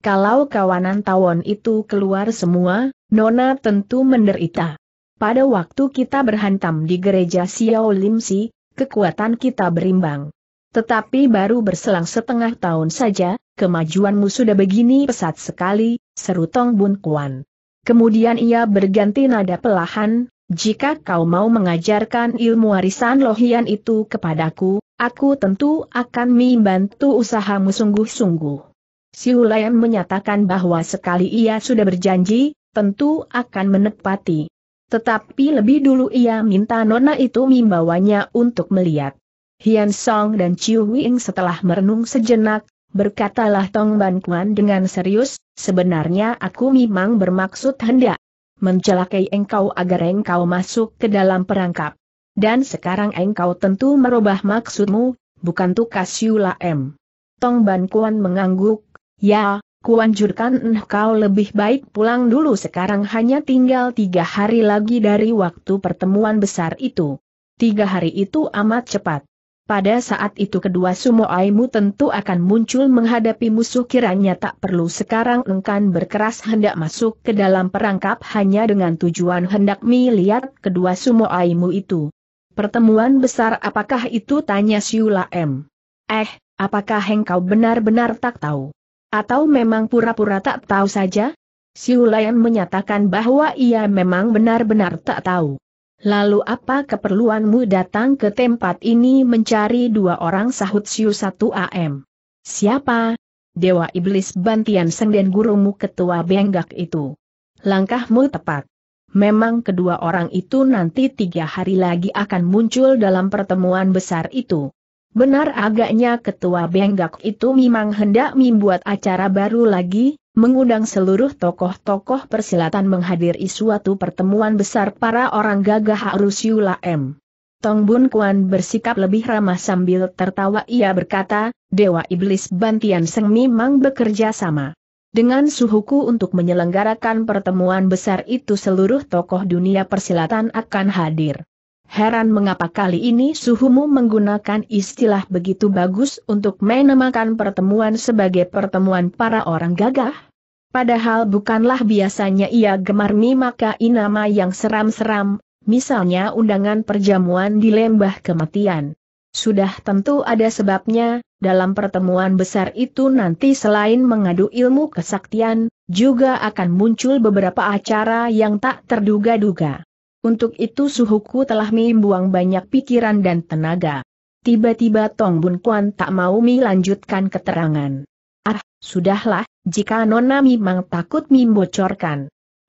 Kalau kawanan tawon itu keluar semua, Nona tentu menderita. Pada waktu kita berhantam di gereja Xiao Lim Si, kekuatan kita berimbang. Tetapi baru berselang setengah tahun saja, kemajuanmu sudah begini pesat sekali, seru Tong Bun Kuan. Kemudian ia berganti nada pelahan, jika kau mau mengajarkan ilmu warisan lohian itu kepadaku, Aku tentu akan membantu usahamu sungguh-sungguh. Si Hulayan menyatakan bahwa sekali ia sudah berjanji, tentu akan menepati. Tetapi lebih dulu ia minta Nona itu membawanya untuk melihat. Hian Song dan Chiu Wing setelah merenung sejenak, berkatalah Tong Ban Kuan dengan serius, sebenarnya aku memang bermaksud hendak mencelakai engkau agar engkau masuk ke dalam perangkap. Dan sekarang engkau tentu merubah maksudmu, bukan tukas Yula M. Tong Ban Kuan mengangguk, ya, Kuan engkau eh, lebih baik pulang dulu sekarang hanya tinggal tiga hari lagi dari waktu pertemuan besar itu. Tiga hari itu amat cepat. Pada saat itu kedua sumo aimu tentu akan muncul menghadapi musuh kiranya tak perlu sekarang engkan berkeras hendak masuk ke dalam perangkap hanya dengan tujuan hendak melihat kedua sumo aimu itu. Pertemuan besar apakah itu tanya Siula M. Eh, apakah engkau benar-benar tak tahu? Atau memang pura-pura tak tahu saja? Siula M menyatakan bahwa ia memang benar-benar tak tahu. Lalu apa keperluanmu datang ke tempat ini mencari dua orang sahut Siu 1 AM? Siapa? Dewa Iblis Bantian Sengden gurumu ketua Benggak itu. Langkahmu tepat memang kedua orang itu nanti tiga hari lagi akan muncul dalam pertemuan besar itu. Benar agaknya ketua Benggak itu memang hendak membuat acara baru lagi, mengundang seluruh tokoh-tokoh persilatan menghadiri suatu pertemuan besar para orang gagah harus M. Tong Bun Kuan bersikap lebih ramah sambil tertawa ia berkata, Dewa Iblis Bantian Seng memang bekerja sama. Dengan suhuku untuk menyelenggarakan pertemuan besar itu seluruh tokoh dunia persilatan akan hadir. Heran mengapa kali ini suhumu menggunakan istilah begitu bagus untuk menamakan pertemuan sebagai pertemuan para orang gagah. Padahal bukanlah biasanya ia gemar mimakai inama yang seram-seram, misalnya undangan perjamuan di lembah kematian. Sudah tentu ada sebabnya, dalam pertemuan besar itu nanti selain mengadu ilmu kesaktian, juga akan muncul beberapa acara yang tak terduga-duga. Untuk itu suhuku telah membuang banyak pikiran dan tenaga. Tiba-tiba Tong Bun Kuan tak mau melanjutkan keterangan. Ah, sudahlah, jika Nona memang takut Mi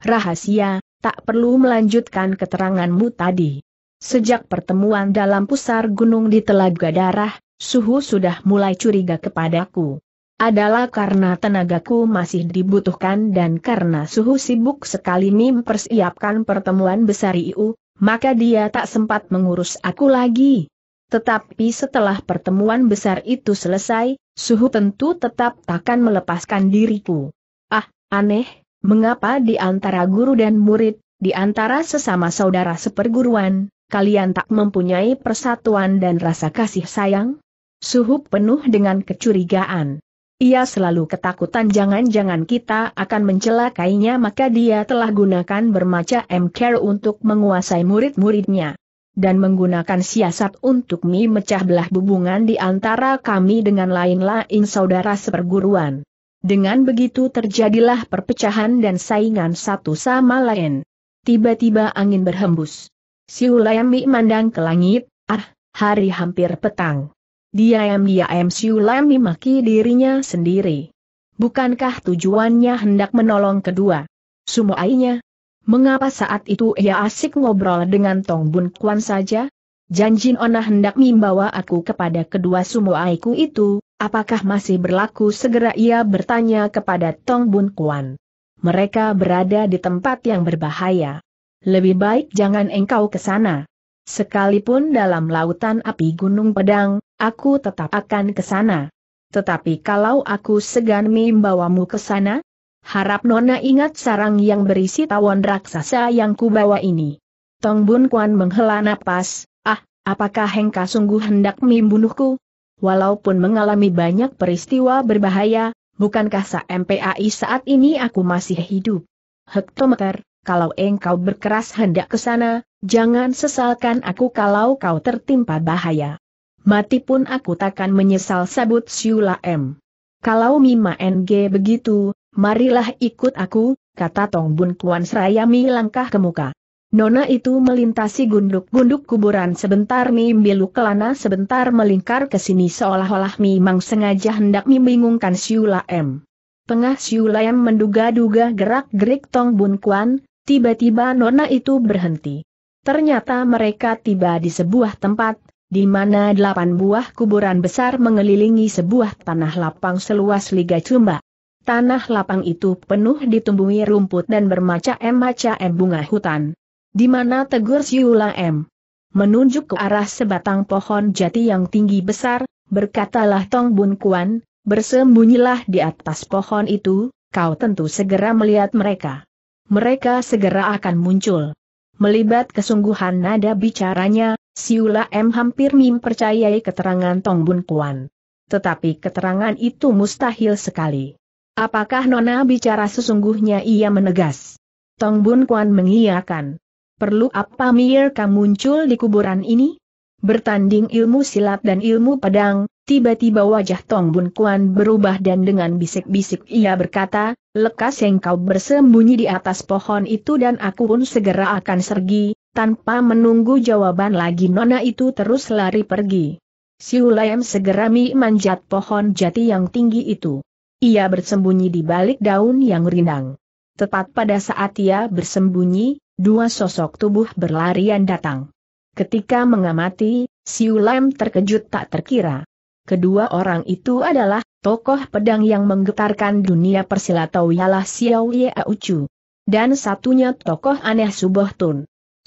Rahasia, tak perlu melanjutkan keteranganmu tadi. Sejak pertemuan dalam pusar gunung di Telaga Darah, Suhu sudah mulai curiga kepadaku. Adalah karena tenagaku masih dibutuhkan dan karena Suhu sibuk sekali mempersiapkan pertemuan besar IU, maka dia tak sempat mengurus aku lagi. Tetapi setelah pertemuan besar itu selesai, Suhu tentu tetap takkan melepaskan diriku. Ah, aneh, mengapa di antara guru dan murid, di antara sesama saudara seperguruan, kalian tak mempunyai persatuan dan rasa kasih sayang? Suhu penuh dengan kecurigaan. Ia selalu ketakutan jangan-jangan kita akan mencelakainya maka dia telah gunakan bermaca MCare untuk menguasai murid-muridnya. Dan menggunakan siasat untuk memecah belah hubungan di antara kami dengan lain-lain saudara seperguruan. Dengan begitu terjadilah perpecahan dan saingan satu sama lain. Tiba-tiba angin berhembus. Siulayami mandang ke langit, ah, hari hampir petang. Dia diam-diam Siulam dimaki dirinya sendiri. Bukankah tujuannya hendak menolong kedua? Sumuainya. Mengapa saat itu ia asik ngobrol dengan Tong Bun Kuan saja? Janjin Ona hendak membawa aku kepada kedua sumuaiku itu, apakah masih berlaku segera ia bertanya kepada Tong Bun Kuan. Mereka berada di tempat yang berbahaya. Lebih baik jangan engkau ke sana. Sekalipun dalam lautan api gunung pedang, aku tetap akan ke sana. Tetapi kalau aku segan membawamu ke sana, harap Nona ingat sarang yang berisi tawon raksasa yang kubawa ini. Tong Bun Kwan menghela napas, ah, apakah Hengka sungguh hendak membunuhku? Walaupun mengalami banyak peristiwa berbahaya, bukankah sa MPAI saat ini aku masih hidup? Hektometer, kalau engkau berkeras hendak ke sana, Jangan sesalkan aku kalau kau tertimpa bahaya. Mati pun aku takkan menyesal sabut Siula M. Kalau Mima NG begitu, marilah ikut aku, kata Tong Bun Kuan serayami langkah ke muka. Nona itu melintasi gunduk-gunduk kuburan sebentar mimbilu kelana sebentar melingkar ke sini seolah-olah memang sengaja hendak membingungkan Siula M. Pengah Siula M menduga-duga gerak-gerik Tong Bun Kuan, tiba-tiba Nona itu berhenti. Ternyata mereka tiba di sebuah tempat, di mana delapan buah kuburan besar mengelilingi sebuah tanah lapang seluas Liga Cumba. Tanah lapang itu penuh ditumbuhi rumput dan bermacam-macam bunga hutan. Di mana tegur Siula M. Menunjuk ke arah sebatang pohon jati yang tinggi besar, berkatalah Tong Bun Kuan, bersembunyilah di atas pohon itu, kau tentu segera melihat mereka. Mereka segera akan muncul. Melibat kesungguhan nada bicaranya, Siula M hampir mempercayai keterangan Tong Bun Kuan. Tetapi keterangan itu mustahil sekali. Apakah Nona bicara sesungguhnya ia menegas? Tong Bun Kuan mengiyakan. Perlu apa Mir kamu muncul di kuburan ini? bertanding ilmu silat dan ilmu pedang, tiba-tiba wajah Tong Bun Kuan berubah dan dengan bisik-bisik ia berkata, lekas kau bersembunyi di atas pohon itu dan aku pun segera akan sergi, tanpa menunggu jawaban lagi nona itu terus lari pergi. Siulayam segera mi manjat pohon jati yang tinggi itu. Ia bersembunyi di balik daun yang rindang. Tepat pada saat ia bersembunyi, dua sosok tubuh berlarian datang. Ketika mengamati, Siulem terkejut tak terkira. Kedua orang itu adalah tokoh pedang yang menggetarkan dunia persilatau ialah Xiao Ye Aucu. Dan satunya tokoh aneh Suboh Tun.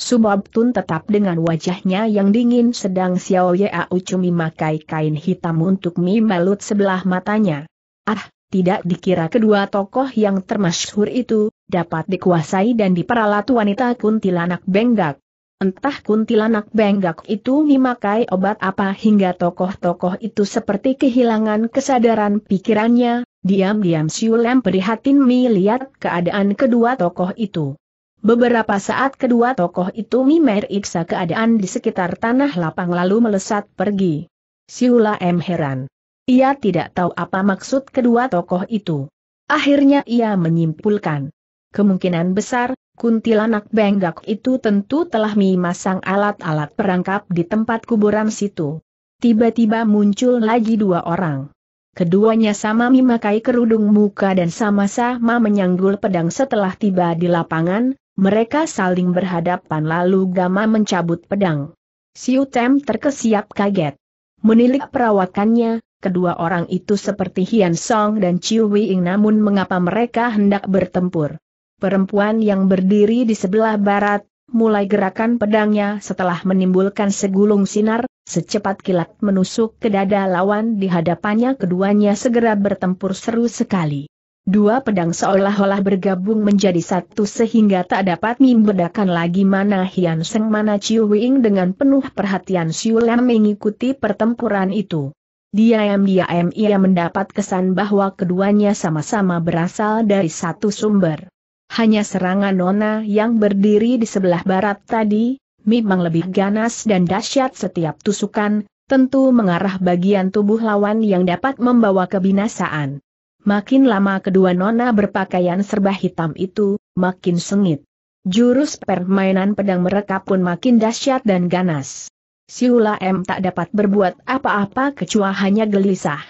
Suboh Tun tetap dengan wajahnya yang dingin sedang Xiao Ye Aucu memakai kain hitam untuk memelut sebelah matanya. Ah, tidak dikira kedua tokoh yang termasyhur itu dapat dikuasai dan diperalat wanita kuntilanak benggak. Entah kuntilanak benggak itu memakai obat apa hingga tokoh-tokoh itu seperti kehilangan kesadaran pikirannya, diam-diam Siulem prihatin melihat keadaan kedua tokoh itu. Beberapa saat kedua tokoh itu Mi meriksa keadaan di sekitar tanah lapang lalu melesat pergi. Siula M heran. Ia tidak tahu apa maksud kedua tokoh itu. Akhirnya ia menyimpulkan. Kemungkinan besar, Kuntilanak Benggak itu tentu telah memasang alat-alat perangkap di tempat kuburan situ. Tiba-tiba muncul lagi dua orang. Keduanya sama memakai kerudung muka dan sama-sama menyanggul pedang setelah tiba di lapangan, mereka saling berhadapan lalu Gama mencabut pedang. Siutem terkesiap kaget. Menilik perawakannya, kedua orang itu seperti Hian Song dan Chiu Wei Ing namun mengapa mereka hendak bertempur. Perempuan yang berdiri di sebelah barat, mulai gerakan pedangnya setelah menimbulkan segulung sinar, secepat kilat menusuk ke dada lawan di hadapannya keduanya segera bertempur seru sekali. Dua pedang seolah-olah bergabung menjadi satu sehingga tak dapat membedakan lagi mana Hian Seng mana Chiu Wing dengan penuh perhatian Siu Lam mengikuti pertempuran itu. Diam-diam ia mendapat kesan bahwa keduanya sama-sama berasal dari satu sumber. Hanya serangan Nona yang berdiri di sebelah barat tadi, memang lebih ganas dan dahsyat setiap tusukan, tentu mengarah bagian tubuh lawan yang dapat membawa kebinasaan. Makin lama kedua Nona berpakaian serba hitam itu, makin sengit. Jurus permainan pedang mereka pun makin dahsyat dan ganas. Siula M tak dapat berbuat apa-apa kecuali hanya gelisah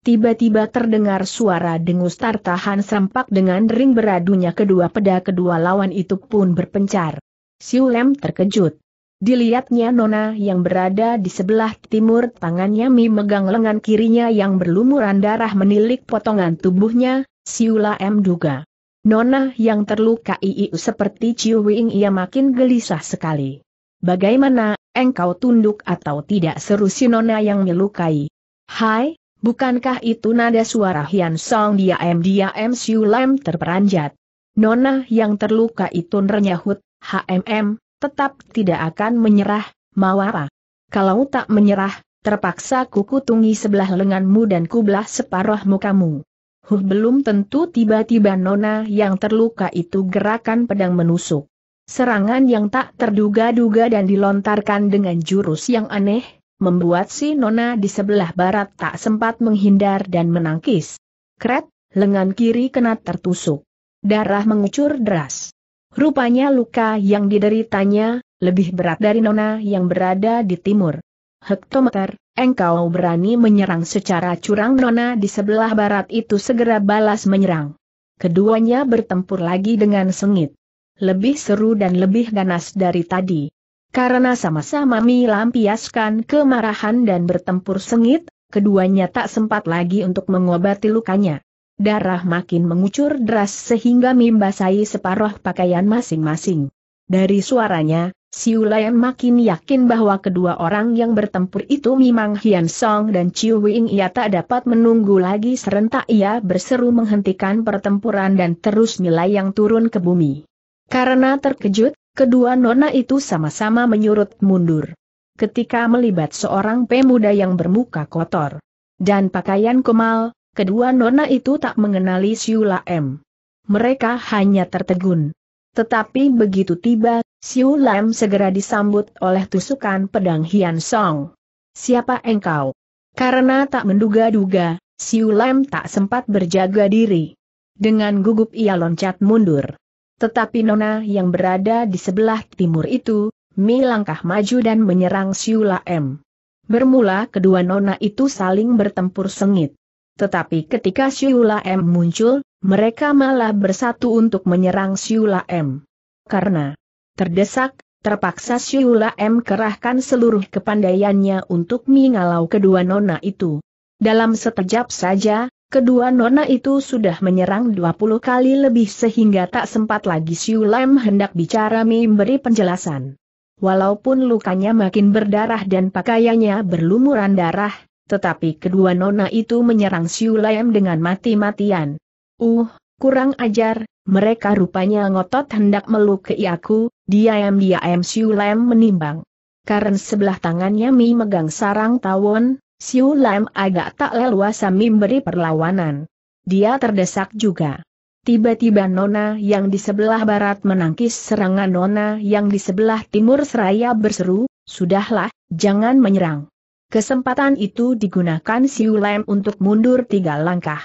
tiba-tiba terdengar suara dengus tartahan serempak dengan dering beradunya kedua peda kedua lawan itu pun berpencar. Siulem terkejut. Dilihatnya Nona yang berada di sebelah timur tangannya Mi megang lengan kirinya yang berlumuran darah menilik potongan tubuhnya, Siula M duga. Nona yang terluka iu seperti Ciu Wing ia makin gelisah sekali. Bagaimana, engkau tunduk atau tidak seru si Nona yang melukai? Hai, Bukankah itu nada suara Hian Song diam-diam Siu Lam terperanjat? Nona yang terluka itu renyahut, HMM, tetap tidak akan menyerah, Mawara. Kalau tak menyerah, terpaksa kukutungi sebelah lenganmu dan kublah separuh mukamu. Huh belum tentu tiba-tiba Nona yang terluka itu gerakan pedang menusuk. Serangan yang tak terduga-duga dan dilontarkan dengan jurus yang aneh, membuat si Nona di sebelah barat tak sempat menghindar dan menangkis. Kret, lengan kiri kena tertusuk. Darah mengucur deras. Rupanya luka yang dideritanya, lebih berat dari Nona yang berada di timur. Hektometer, engkau berani menyerang secara curang Nona di sebelah barat itu segera balas menyerang. Keduanya bertempur lagi dengan sengit. Lebih seru dan lebih ganas dari tadi. Karena sama-sama melampiaskan kemarahan dan bertempur sengit, keduanya tak sempat lagi untuk mengobati lukanya. Darah makin mengucur deras sehingga membasahi separuh pakaian masing-masing. Dari suaranya, Ulayan makin yakin bahwa kedua orang yang bertempur itu memang Hian Song dan Chiu Wing ia tak dapat menunggu lagi serentak ia berseru menghentikan pertempuran dan terus melayang turun ke bumi. Karena terkejut, Kedua nona itu sama-sama menyurut mundur. Ketika melibat seorang pemuda yang bermuka kotor dan pakaian kemal, kedua nona itu tak mengenali Siula M. Mereka hanya tertegun. Tetapi begitu tiba, Siula M segera disambut oleh tusukan pedang Hian Song. Siapa engkau? Karena tak menduga-duga, Siulam tak sempat berjaga diri. Dengan gugup ia loncat mundur. Tetapi Nona yang berada di sebelah timur itu, Mi langkah maju dan menyerang Siula M. Bermula kedua Nona itu saling bertempur sengit. Tetapi ketika Siula M muncul, mereka malah bersatu untuk menyerang Siula M. Karena terdesak, terpaksa Siula M kerahkan seluruh kepandaiannya untuk mengalau kedua Nona itu. Dalam sekejap saja, Kedua nona itu sudah menyerang 20 kali lebih sehingga tak sempat lagi Siu Lem hendak bicara memberi penjelasan. Walaupun lukanya makin berdarah dan pakaiannya berlumuran darah, tetapi kedua nona itu menyerang Siu Lem dengan mati-matian. Uh, kurang ajar, mereka rupanya ngotot hendak meluk melukai aku, diam-diam Siu Lem menimbang. Karena sebelah tangannya Mi megang sarang tawon, Siu Lam agak tak leluasa memberi perlawanan. Dia terdesak juga. Tiba-tiba Nona yang di sebelah barat menangkis serangan Nona yang di sebelah timur seraya berseru, Sudahlah, jangan menyerang. Kesempatan itu digunakan Siu Lam untuk mundur tiga langkah.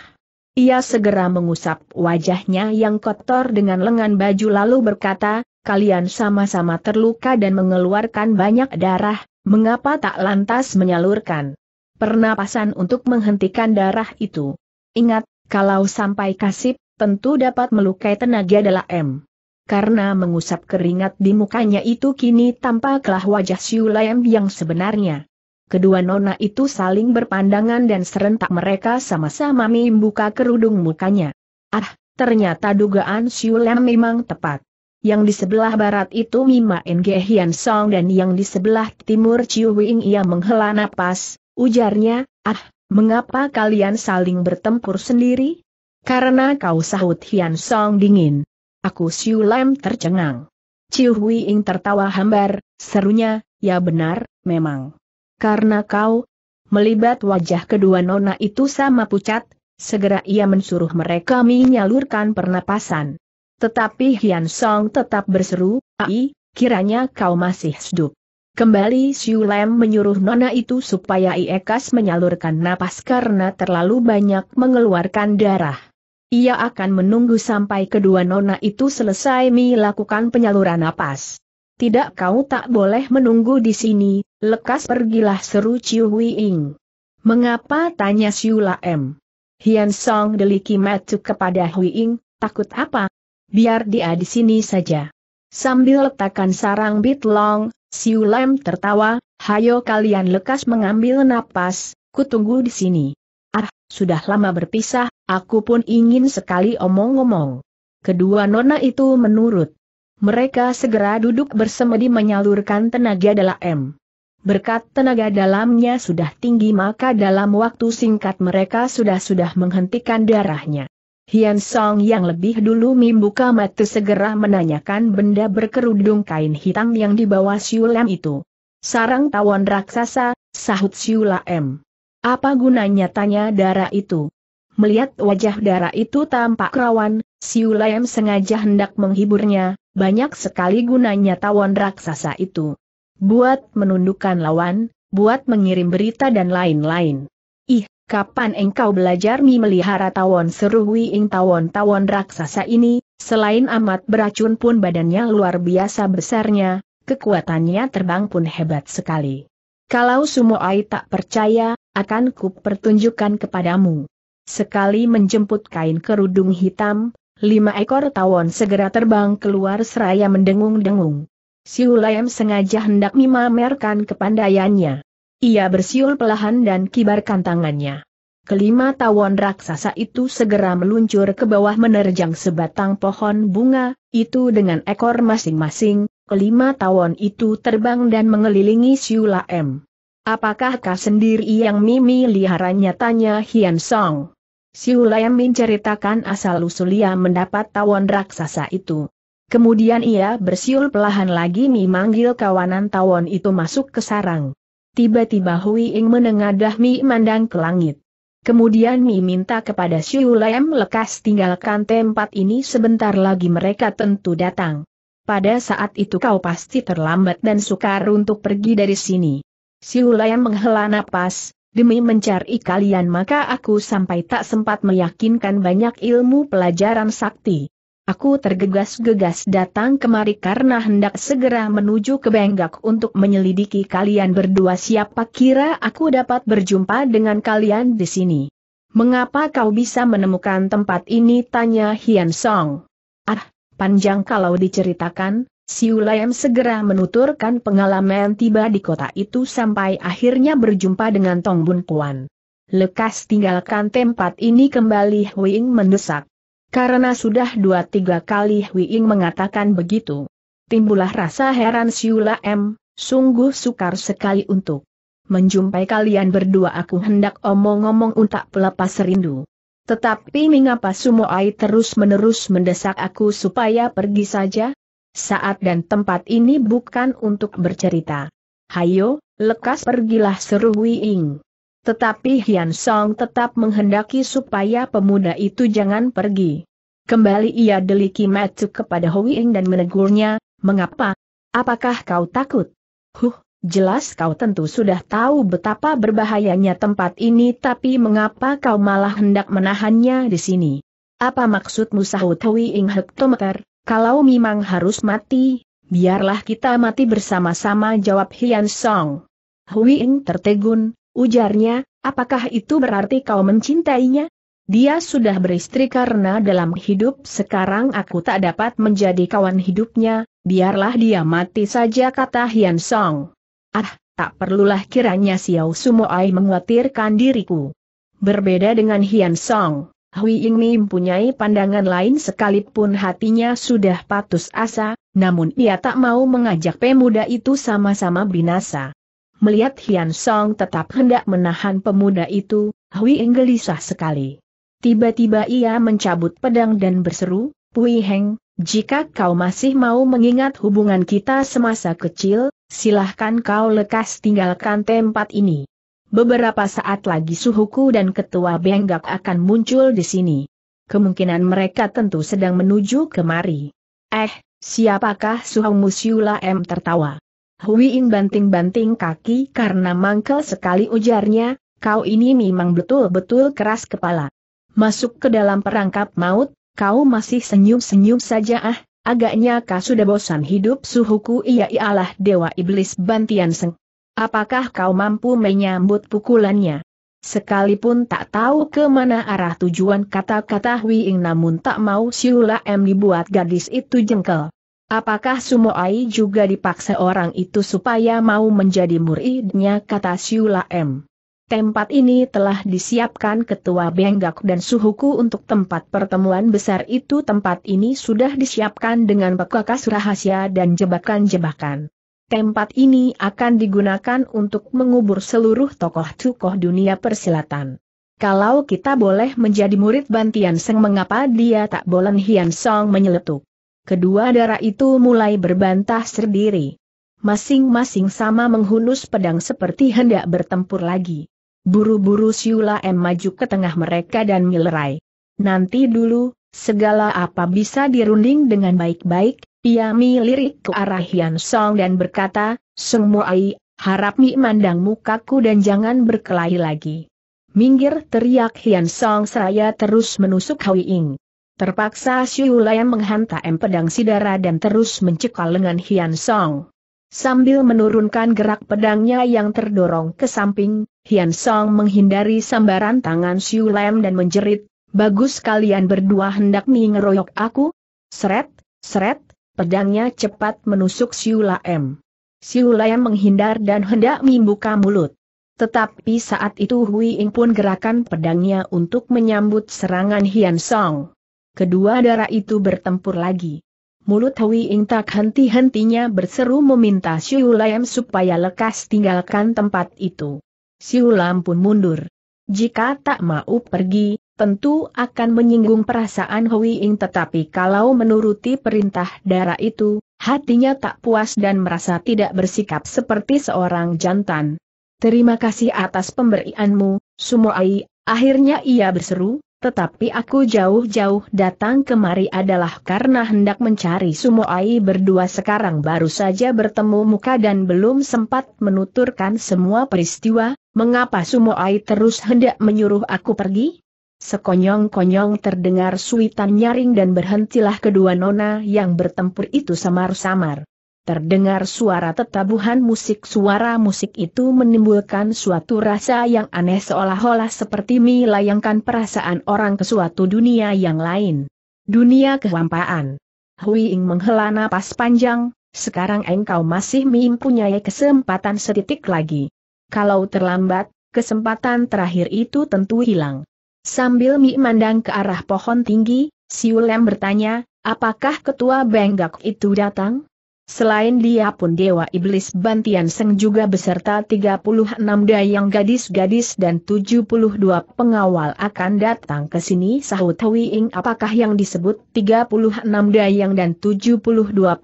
Ia segera mengusap wajahnya yang kotor dengan lengan baju lalu berkata, kalian sama-sama terluka dan mengeluarkan banyak darah, mengapa tak lantas menyalurkan pernapasan untuk menghentikan darah itu. Ingat, kalau sampai kasip, tentu dapat melukai tenaga M. Karena mengusap keringat di mukanya itu kini tampaklah wajah Siulayem yang sebenarnya. Kedua nona itu saling berpandangan dan serentak mereka sama-sama membuka kerudung mukanya. Ah, ternyata dugaan Siulayem memang tepat. Yang di sebelah barat itu Mima Nge Hian Song dan yang di sebelah timur Chiu Wing ia menghela napas, Ujarnya, ah, mengapa kalian saling bertempur sendiri? Karena kau sahut Hian Song dingin. Aku Siu Lam tercengang. Ciu Hui Ing tertawa hambar, serunya, ya benar, memang. Karena kau, melibat wajah kedua nona itu sama pucat, segera ia mensuruh mereka menyalurkan pernapasan. Tetapi Hian Song tetap berseru, ai, kiranya kau masih hidup. Kembali Siu Lem menyuruh nona itu supaya Iekas menyalurkan napas karena terlalu banyak mengeluarkan darah. Ia akan menunggu sampai kedua nona itu selesai melakukan penyaluran napas. Tidak kau tak boleh menunggu di sini, lekas pergilah seru Ciu Hui Ing. Mengapa tanya Siu Lem? Hian Song deliki matuk kepada Hui Ing, takut apa? Biar dia di sini saja. Sambil letakkan sarang bitlong, Siu tertawa, hayo kalian lekas mengambil napas, kutunggu di sini. Ah, sudah lama berpisah, aku pun ingin sekali omong-omong. Kedua nona itu menurut. Mereka segera duduk bersemedi menyalurkan tenaga dalam. Berkat tenaga dalamnya sudah tinggi maka dalam waktu singkat mereka sudah-sudah menghentikan darahnya. Hian Song yang lebih dulu membuka mata segera menanyakan benda berkerudung kain hitam yang dibawa Siulam itu. Sarang tawon raksasa, sahut Siulam. Apa gunanya tanya darah itu? Melihat wajah darah itu tampak rawan, Siulam sengaja hendak menghiburnya, banyak sekali gunanya tawon raksasa itu. Buat menundukkan lawan, buat mengirim berita dan lain-lain. Ih, kapan engkau belajar memelihara tawon seru wiing tawon-tawon raksasa ini, selain amat beracun pun badannya luar biasa besarnya, kekuatannya terbang pun hebat sekali. Kalau Sumoai tak percaya, akan ku pertunjukkan kepadamu. Sekali menjemput kain kerudung hitam, lima ekor tawon segera terbang keluar seraya mendengung-dengung. Hulayam sengaja hendak memamerkan kepandaiannya. Ia bersiul pelahan dan kibarkan tangannya. Kelima tawon raksasa itu segera meluncur ke bawah menerjang sebatang pohon bunga, itu dengan ekor masing-masing, kelima tawon itu terbang dan mengelilingi Siula M. Apakah kau sendiri yang Mimi liharanya tanya Hian Song? Siula M menceritakan asal-usul ia mendapat tawon raksasa itu. Kemudian ia bersiul pelahan lagi memanggil kawanan tawon itu masuk ke sarang. Tiba-tiba Hui Ing menengadah Mi mandang ke langit. Kemudian Mi minta kepada Xiu Lem lekas tinggalkan tempat ini sebentar lagi mereka tentu datang. Pada saat itu kau pasti terlambat dan sukar untuk pergi dari sini. Xiu Lem menghela napas, demi mencari kalian maka aku sampai tak sempat meyakinkan banyak ilmu pelajaran sakti. Aku tergegas-gegas datang kemari karena hendak segera menuju ke Benggak untuk menyelidiki kalian berdua siapa kira aku dapat berjumpa dengan kalian di sini. Mengapa kau bisa menemukan tempat ini? Tanya Hian Song. Ah, panjang kalau diceritakan, si segera menuturkan pengalaman tiba di kota itu sampai akhirnya berjumpa dengan Tong Bun Puan. Lekas tinggalkan tempat ini kembali Huing mendesak. Karena sudah dua tiga kali Hui Ying mengatakan begitu. Timbulah rasa heran Siula M, sungguh sukar sekali untuk menjumpai kalian berdua aku hendak omong-omong untuk pelepas rindu. Tetapi mengapa Sumoai terus-menerus mendesak aku supaya pergi saja? Saat dan tempat ini bukan untuk bercerita. Hayo, lekas pergilah seru Wiing. Tetapi Hian Song tetap menghendaki supaya pemuda itu jangan pergi. Kembali ia deliki matuk kepada Hui Ying dan menegurnya, mengapa? Apakah kau takut? Huh, jelas kau tentu sudah tahu betapa berbahayanya tempat ini tapi mengapa kau malah hendak menahannya di sini? Apa maksudmu sahut Hui Ying hektometer? Kalau memang harus mati, biarlah kita mati bersama-sama jawab Hian Song. Hui Ying tertegun, Ujarnya, apakah itu berarti kau mencintainya? Dia sudah beristri karena dalam hidup sekarang aku tak dapat menjadi kawan hidupnya, biarlah dia mati saja kata Hian Song. Ah, tak perlulah kiranya Xiao Sumoai mengkhawatirkan diriku. Berbeda dengan Hian Song, Hui Ying Mi mempunyai pandangan lain sekalipun hatinya sudah patus asa, namun ia tak mau mengajak pemuda itu sama-sama binasa. Melihat Hian Song tetap hendak menahan pemuda itu, Hui Eng gelisah sekali. Tiba-tiba ia mencabut pedang dan berseru, Hui Heng, jika kau masih mau mengingat hubungan kita semasa kecil, silahkan kau lekas tinggalkan tempat ini. Beberapa saat lagi suhuku dan ketua Benggak akan muncul di sini. Kemungkinan mereka tentu sedang menuju kemari. Eh, siapakah Suhong Musiula M tertawa? Hui Huiin banting-banting kaki karena mangkel sekali ujarnya, kau ini memang betul-betul keras kepala. Masuk ke dalam perangkap maut, kau masih senyum-senyum saja ah, agaknya kau sudah bosan hidup suhuku iya ialah dewa iblis bantian seng. Apakah kau mampu menyambut pukulannya? Sekalipun tak tahu ke mana arah tujuan kata-kata Hui Huiing namun tak mau Siula M dibuat gadis itu jengkel. Apakah sumo ai juga dipaksa orang itu supaya mau menjadi muridnya kata Siula M. Tempat ini telah disiapkan ketua Benggak dan Suhuku untuk tempat pertemuan besar itu tempat ini sudah disiapkan dengan bekakas rahasia dan jebakan-jebakan. Tempat ini akan digunakan untuk mengubur seluruh tokoh-tokoh dunia persilatan. Kalau kita boleh menjadi murid Bantian Seng mengapa dia tak boleh Hian Song menyeletuk? kedua darah itu mulai berbantah sendiri. Masing-masing sama menghunus pedang seperti hendak bertempur lagi. Buru-buru Siula M maju ke tengah mereka dan milerai. Nanti dulu, segala apa bisa dirunding dengan baik-baik, ia milirik ke arah Hian Song dan berkata, Sung Muai, harap mi mandang mukaku dan jangan berkelahi lagi. Minggir teriak Hian Song seraya terus menusuk Hui Ing. Terpaksa Xiu Lian menghantam pedang sidara dan terus mencekal lengan Hian Song. Sambil menurunkan gerak pedangnya yang terdorong ke samping, Hian Song menghindari sambaran tangan Xiu Lian dan menjerit, Bagus kalian berdua hendak mengeroyok aku? Seret, seret, pedangnya cepat menusuk Xiu Lian. Xiu Lian menghindar dan hendak membuka mulut. Tetapi saat itu Hui Ing pun gerakan pedangnya untuk menyambut serangan Hian Song kedua darah itu bertempur lagi. Mulut Hui Ing tak henti-hentinya berseru meminta Siu Lam supaya lekas tinggalkan tempat itu. Siu Lam pun mundur. Jika tak mau pergi, tentu akan menyinggung perasaan Hui Ing tetapi kalau menuruti perintah darah itu, hatinya tak puas dan merasa tidak bersikap seperti seorang jantan. Terima kasih atas pemberianmu, Sumo Ai, akhirnya ia berseru, tetapi aku jauh-jauh datang kemari adalah karena hendak mencari Sumo Ai. berdua sekarang baru saja bertemu muka dan belum sempat menuturkan semua peristiwa, mengapa Sumo Ai terus hendak menyuruh aku pergi? Sekonyong-konyong terdengar suitan nyaring dan berhentilah kedua nona yang bertempur itu samar-samar. Terdengar suara tetabuhan musik suara musik itu menimbulkan suatu rasa yang aneh seolah-olah seperti melayangkan perasaan orang ke suatu dunia yang lain. Dunia kehampaan. Hui Ying menghela napas panjang, sekarang engkau masih mempunyai kesempatan setitik lagi. Kalau terlambat, kesempatan terakhir itu tentu hilang. Sambil Mi mandang ke arah pohon tinggi, Siulem bertanya, apakah ketua Benggak itu datang? Selain dia pun Dewa Iblis Bantian Seng juga beserta 36 dayang gadis-gadis dan 72 pengawal akan datang ke sini sahut Ing apakah yang disebut 36 dayang dan 72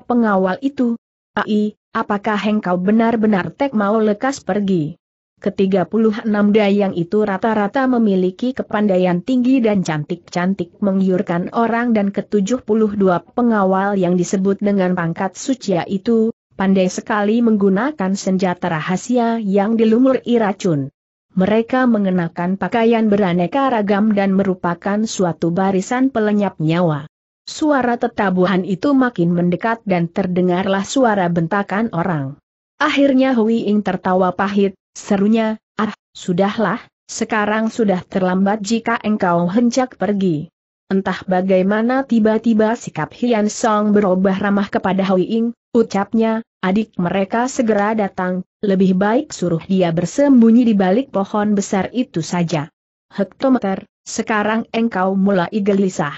pengawal itu? Ai, apakah engkau benar-benar tek mau lekas pergi? Ketiga puluh enam dayang itu rata-rata memiliki kepandaian tinggi dan cantik-cantik menggiurkan orang dan ketujuh puluh dua pengawal yang disebut dengan pangkat suci itu, pandai sekali menggunakan senjata rahasia yang dilumuri racun. Mereka mengenakan pakaian beraneka ragam dan merupakan suatu barisan pelenyap nyawa. Suara tetabuhan itu makin mendekat dan terdengarlah suara bentakan orang. Akhirnya Hui Ing tertawa pahit, serunya, ah, sudahlah, sekarang sudah terlambat jika engkau hendak pergi. Entah bagaimana tiba-tiba sikap Hian Song berubah ramah kepada Hui Ing, ucapnya, adik mereka segera datang, lebih baik suruh dia bersembunyi di balik pohon besar itu saja. Hektometer, sekarang engkau mulai gelisah.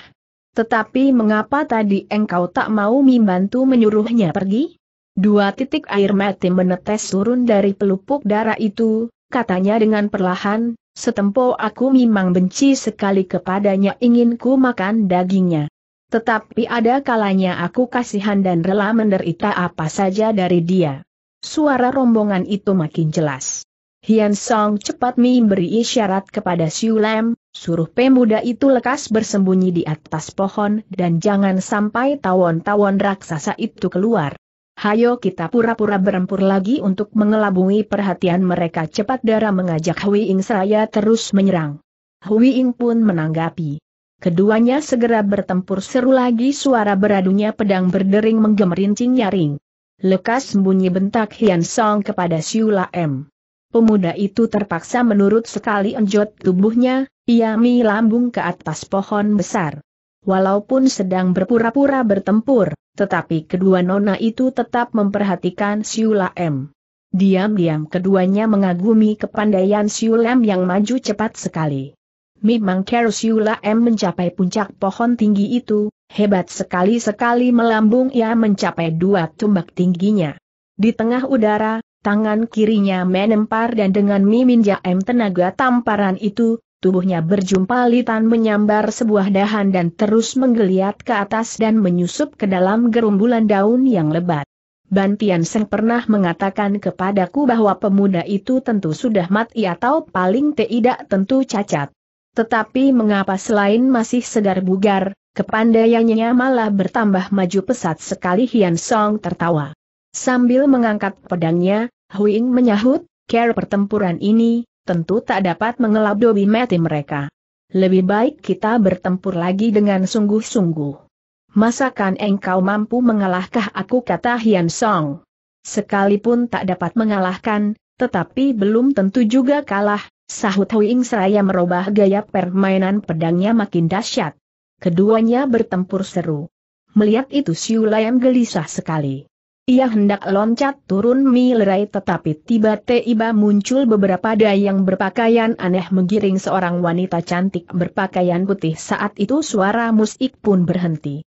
Tetapi mengapa tadi engkau tak mau membantu menyuruhnya pergi? Dua titik air mati menetes turun dari pelupuk darah itu, katanya dengan perlahan, setempo aku memang benci sekali kepadanya ingin ku makan dagingnya. Tetapi ada kalanya aku kasihan dan rela menderita apa saja dari dia. Suara rombongan itu makin jelas. Hian Song cepat memberi isyarat kepada Siu Lam, suruh pemuda itu lekas bersembunyi di atas pohon dan jangan sampai tawon-tawon raksasa itu keluar. Hayo kita pura-pura berempur lagi untuk mengelabui perhatian mereka cepat darah mengajak Hui Ing seraya terus menyerang. Hui Ing pun menanggapi. Keduanya segera bertempur seru lagi suara beradunya pedang berdering menggemerincing nyaring. Lekas bunyi bentak Hian Song kepada Siula M. Pemuda itu terpaksa menurut sekali enjot tubuhnya, ia mi ke atas pohon besar walaupun sedang berpura-pura bertempur, tetapi kedua nona itu tetap memperhatikan Siula M. Diam-diam keduanya mengagumi kepandaian Siula M yang maju cepat sekali. Memang Kero Siula M mencapai puncak pohon tinggi itu, hebat sekali-sekali melambung ia mencapai dua tumbak tingginya. Di tengah udara, tangan kirinya menempar dan dengan miminja M tenaga tamparan itu, tubuhnya berjumpa litan menyambar sebuah dahan dan terus menggeliat ke atas dan menyusup ke dalam gerumbulan daun yang lebat. Bantian Seng pernah mengatakan kepadaku bahwa pemuda itu tentu sudah mati atau paling tidak tentu cacat. Tetapi mengapa selain masih segar bugar, kepandaiannya malah bertambah maju pesat sekali Hian Song tertawa. Sambil mengangkat pedangnya, Huing menyahut, care pertempuran ini, tentu tak dapat mengelabui mati mereka. Lebih baik kita bertempur lagi dengan sungguh-sungguh. Masakan engkau mampu mengalahkah aku kata Hian Song. Sekalipun tak dapat mengalahkan, tetapi belum tentu juga kalah, sahut Huing seraya merubah gaya permainan pedangnya makin dahsyat. Keduanya bertempur seru. Melihat itu Siu Layam gelisah sekali. Ia hendak loncat turun milerai, tetapi tiba-tiba muncul beberapa dayang berpakaian aneh menggiring seorang wanita cantik berpakaian putih saat itu suara musik pun berhenti.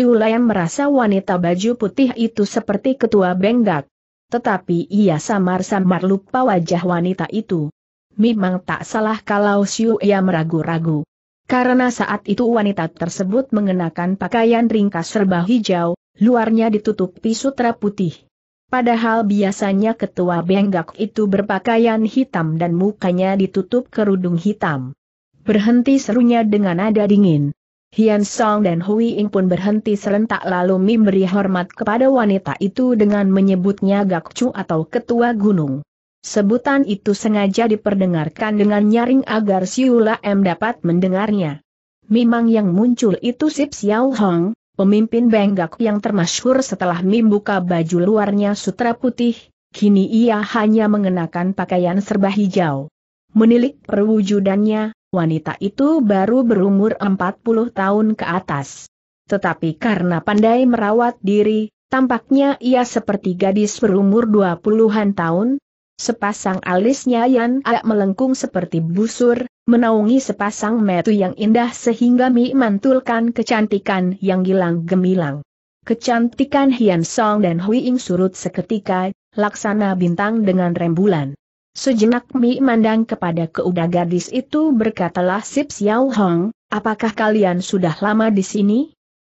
Ulayan merasa wanita baju putih itu seperti ketua Benggak. Tetapi ia samar-samar lupa wajah wanita itu. Memang tak salah kalau Ulayan meragu-ragu. Karena saat itu wanita tersebut mengenakan pakaian ringkas serba hijau, Luarnya ditutupi sutra putih. Padahal biasanya ketua Benggak itu berpakaian hitam dan mukanya ditutup kerudung hitam. Berhenti serunya dengan nada dingin. Hian Song dan Hui Ing pun berhenti serentak lalu memberi hormat kepada wanita itu dengan menyebutnya Gak Chu atau Ketua Gunung. Sebutan itu sengaja diperdengarkan dengan nyaring agar Siula M dapat mendengarnya. Memang yang muncul itu Sip Xiao Hong, pemimpin Benggak yang termasyhur setelah membuka baju luarnya sutra putih, kini ia hanya mengenakan pakaian serba hijau. Menilik perwujudannya, wanita itu baru berumur 40 tahun ke atas. Tetapi karena pandai merawat diri, tampaknya ia seperti gadis berumur 20-an tahun. Sepasang alisnya yang agak melengkung seperti busur, menaungi sepasang metu yang indah sehingga memantulkan kecantikan yang gilang gemilang. Kecantikan Hian Song dan Hui Ing surut seketika, laksana bintang dengan rembulan. Sejenak Mi mandang kepada keuda gadis itu berkatalah Sip Xiao Hong, apakah kalian sudah lama di sini?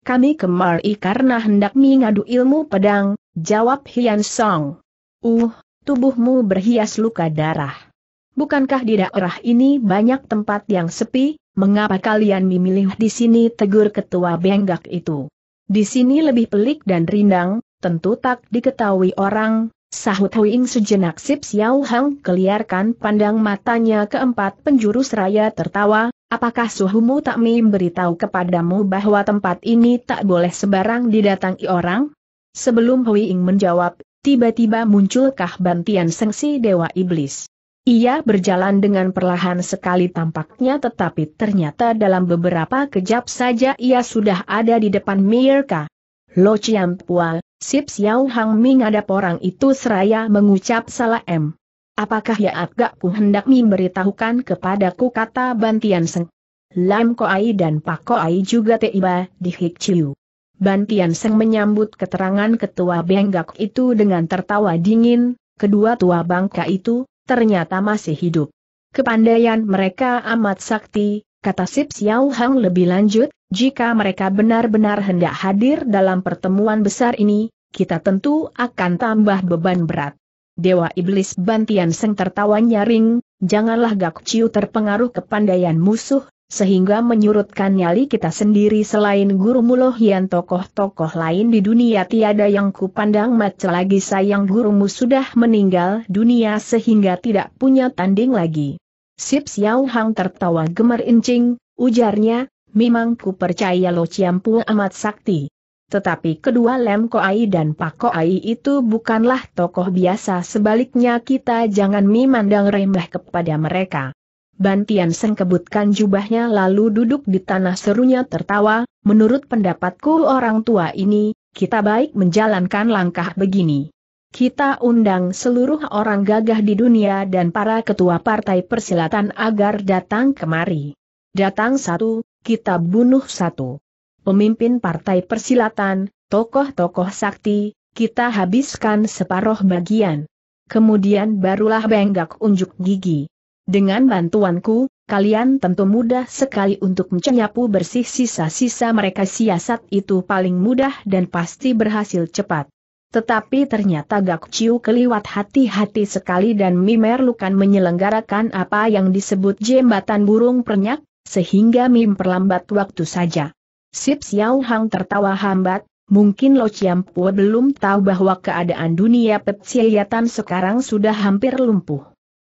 Kami kemari karena hendak mengadu ilmu pedang, jawab Hian Song. Uh, tubuhmu berhias luka darah. Bukankah di daerah ini banyak tempat yang sepi, mengapa kalian memilih di sini tegur ketua benggak itu? Di sini lebih pelik dan rindang, tentu tak diketahui orang, sahut Huing sejenak Sip Xiao Hang keliarkan pandang matanya keempat penjuru seraya tertawa, apakah suhumu tak memberitahu kepadamu bahwa tempat ini tak boleh sebarang didatangi orang? Sebelum Huing menjawab, tiba-tiba munculkah bantian sengsi Dewa Iblis. Ia berjalan dengan perlahan sekali tampaknya tetapi ternyata dalam beberapa kejap saja ia sudah ada di depan Mirka. Lo Chiam Pua, Sip Xiao Hang ada orang itu seraya mengucap salam. Apakah ya agak ku hendak memberitahukan kepadaku kata Bantian Seng? Lam Koai dan Pak Ai juga tiba di Hik Chiu. Bantian Seng menyambut keterangan ketua Benggak itu dengan tertawa dingin, kedua tua bangka itu, ternyata masih hidup. Kepandaian mereka amat sakti, kata Sip Xiao Hang lebih lanjut, jika mereka benar-benar hendak hadir dalam pertemuan besar ini, kita tentu akan tambah beban berat. Dewa Iblis Bantian Seng tertawa nyaring, janganlah Gak Ciu terpengaruh kepandaian musuh, sehingga menyurutkan nyali kita sendiri selain Guru Mulohian tokoh-tokoh lain di dunia tiada yang kupandang mata lagi sayang gurumu sudah meninggal dunia sehingga tidak punya tanding lagi. Sip Xiao Hang tertawa gemerincing, ujarnya, memang ku percaya Lo Ciampu amat sakti. Tetapi kedua Lem Koai dan Pak Koai itu bukanlah tokoh biasa sebaliknya kita jangan memandang remeh kepada mereka. Bantian Seng kebutkan jubahnya lalu duduk di tanah serunya tertawa, menurut pendapatku orang tua ini, kita baik menjalankan langkah begini. Kita undang seluruh orang gagah di dunia dan para ketua partai persilatan agar datang kemari. Datang satu, kita bunuh satu. Pemimpin partai persilatan, tokoh-tokoh sakti, kita habiskan separuh bagian. Kemudian barulah Benggak unjuk gigi. Dengan bantuanku, kalian tentu mudah sekali untuk mencenyapu bersih sisa-sisa mereka siasat itu paling mudah dan pasti berhasil cepat. Tetapi ternyata Gak Ciu keliwat hati-hati sekali dan Mimer lukan menyelenggarakan apa yang disebut jembatan burung pernyak, sehingga Mim perlambat waktu saja. Sip Xiao Hang tertawa hambat, mungkin Lo Chiam belum tahu bahwa keadaan dunia petsiayatan sekarang sudah hampir lumpuh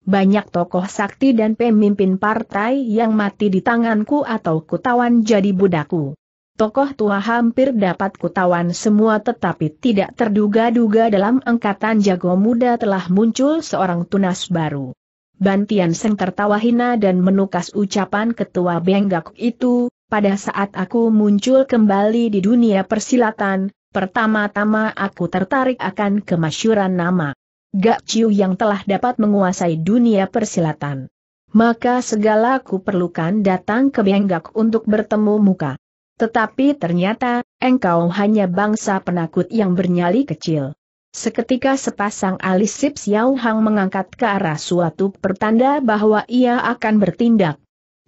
banyak tokoh sakti dan pemimpin partai yang mati di tanganku atau kutawan jadi budakku. Tokoh tua hampir dapat kutawan semua tetapi tidak terduga-duga dalam angkatan jago muda telah muncul seorang tunas baru. Bantian Seng tertawa hina dan menukas ucapan ketua Benggak itu, pada saat aku muncul kembali di dunia persilatan, pertama-tama aku tertarik akan kemasyuran nama. Gak Ciu yang telah dapat menguasai dunia persilatan. Maka segala ku perlukan datang ke Benggak untuk bertemu muka. Tetapi ternyata, engkau hanya bangsa penakut yang bernyali kecil. Seketika sepasang alis Sip Xiao Hang mengangkat ke arah suatu pertanda bahwa ia akan bertindak.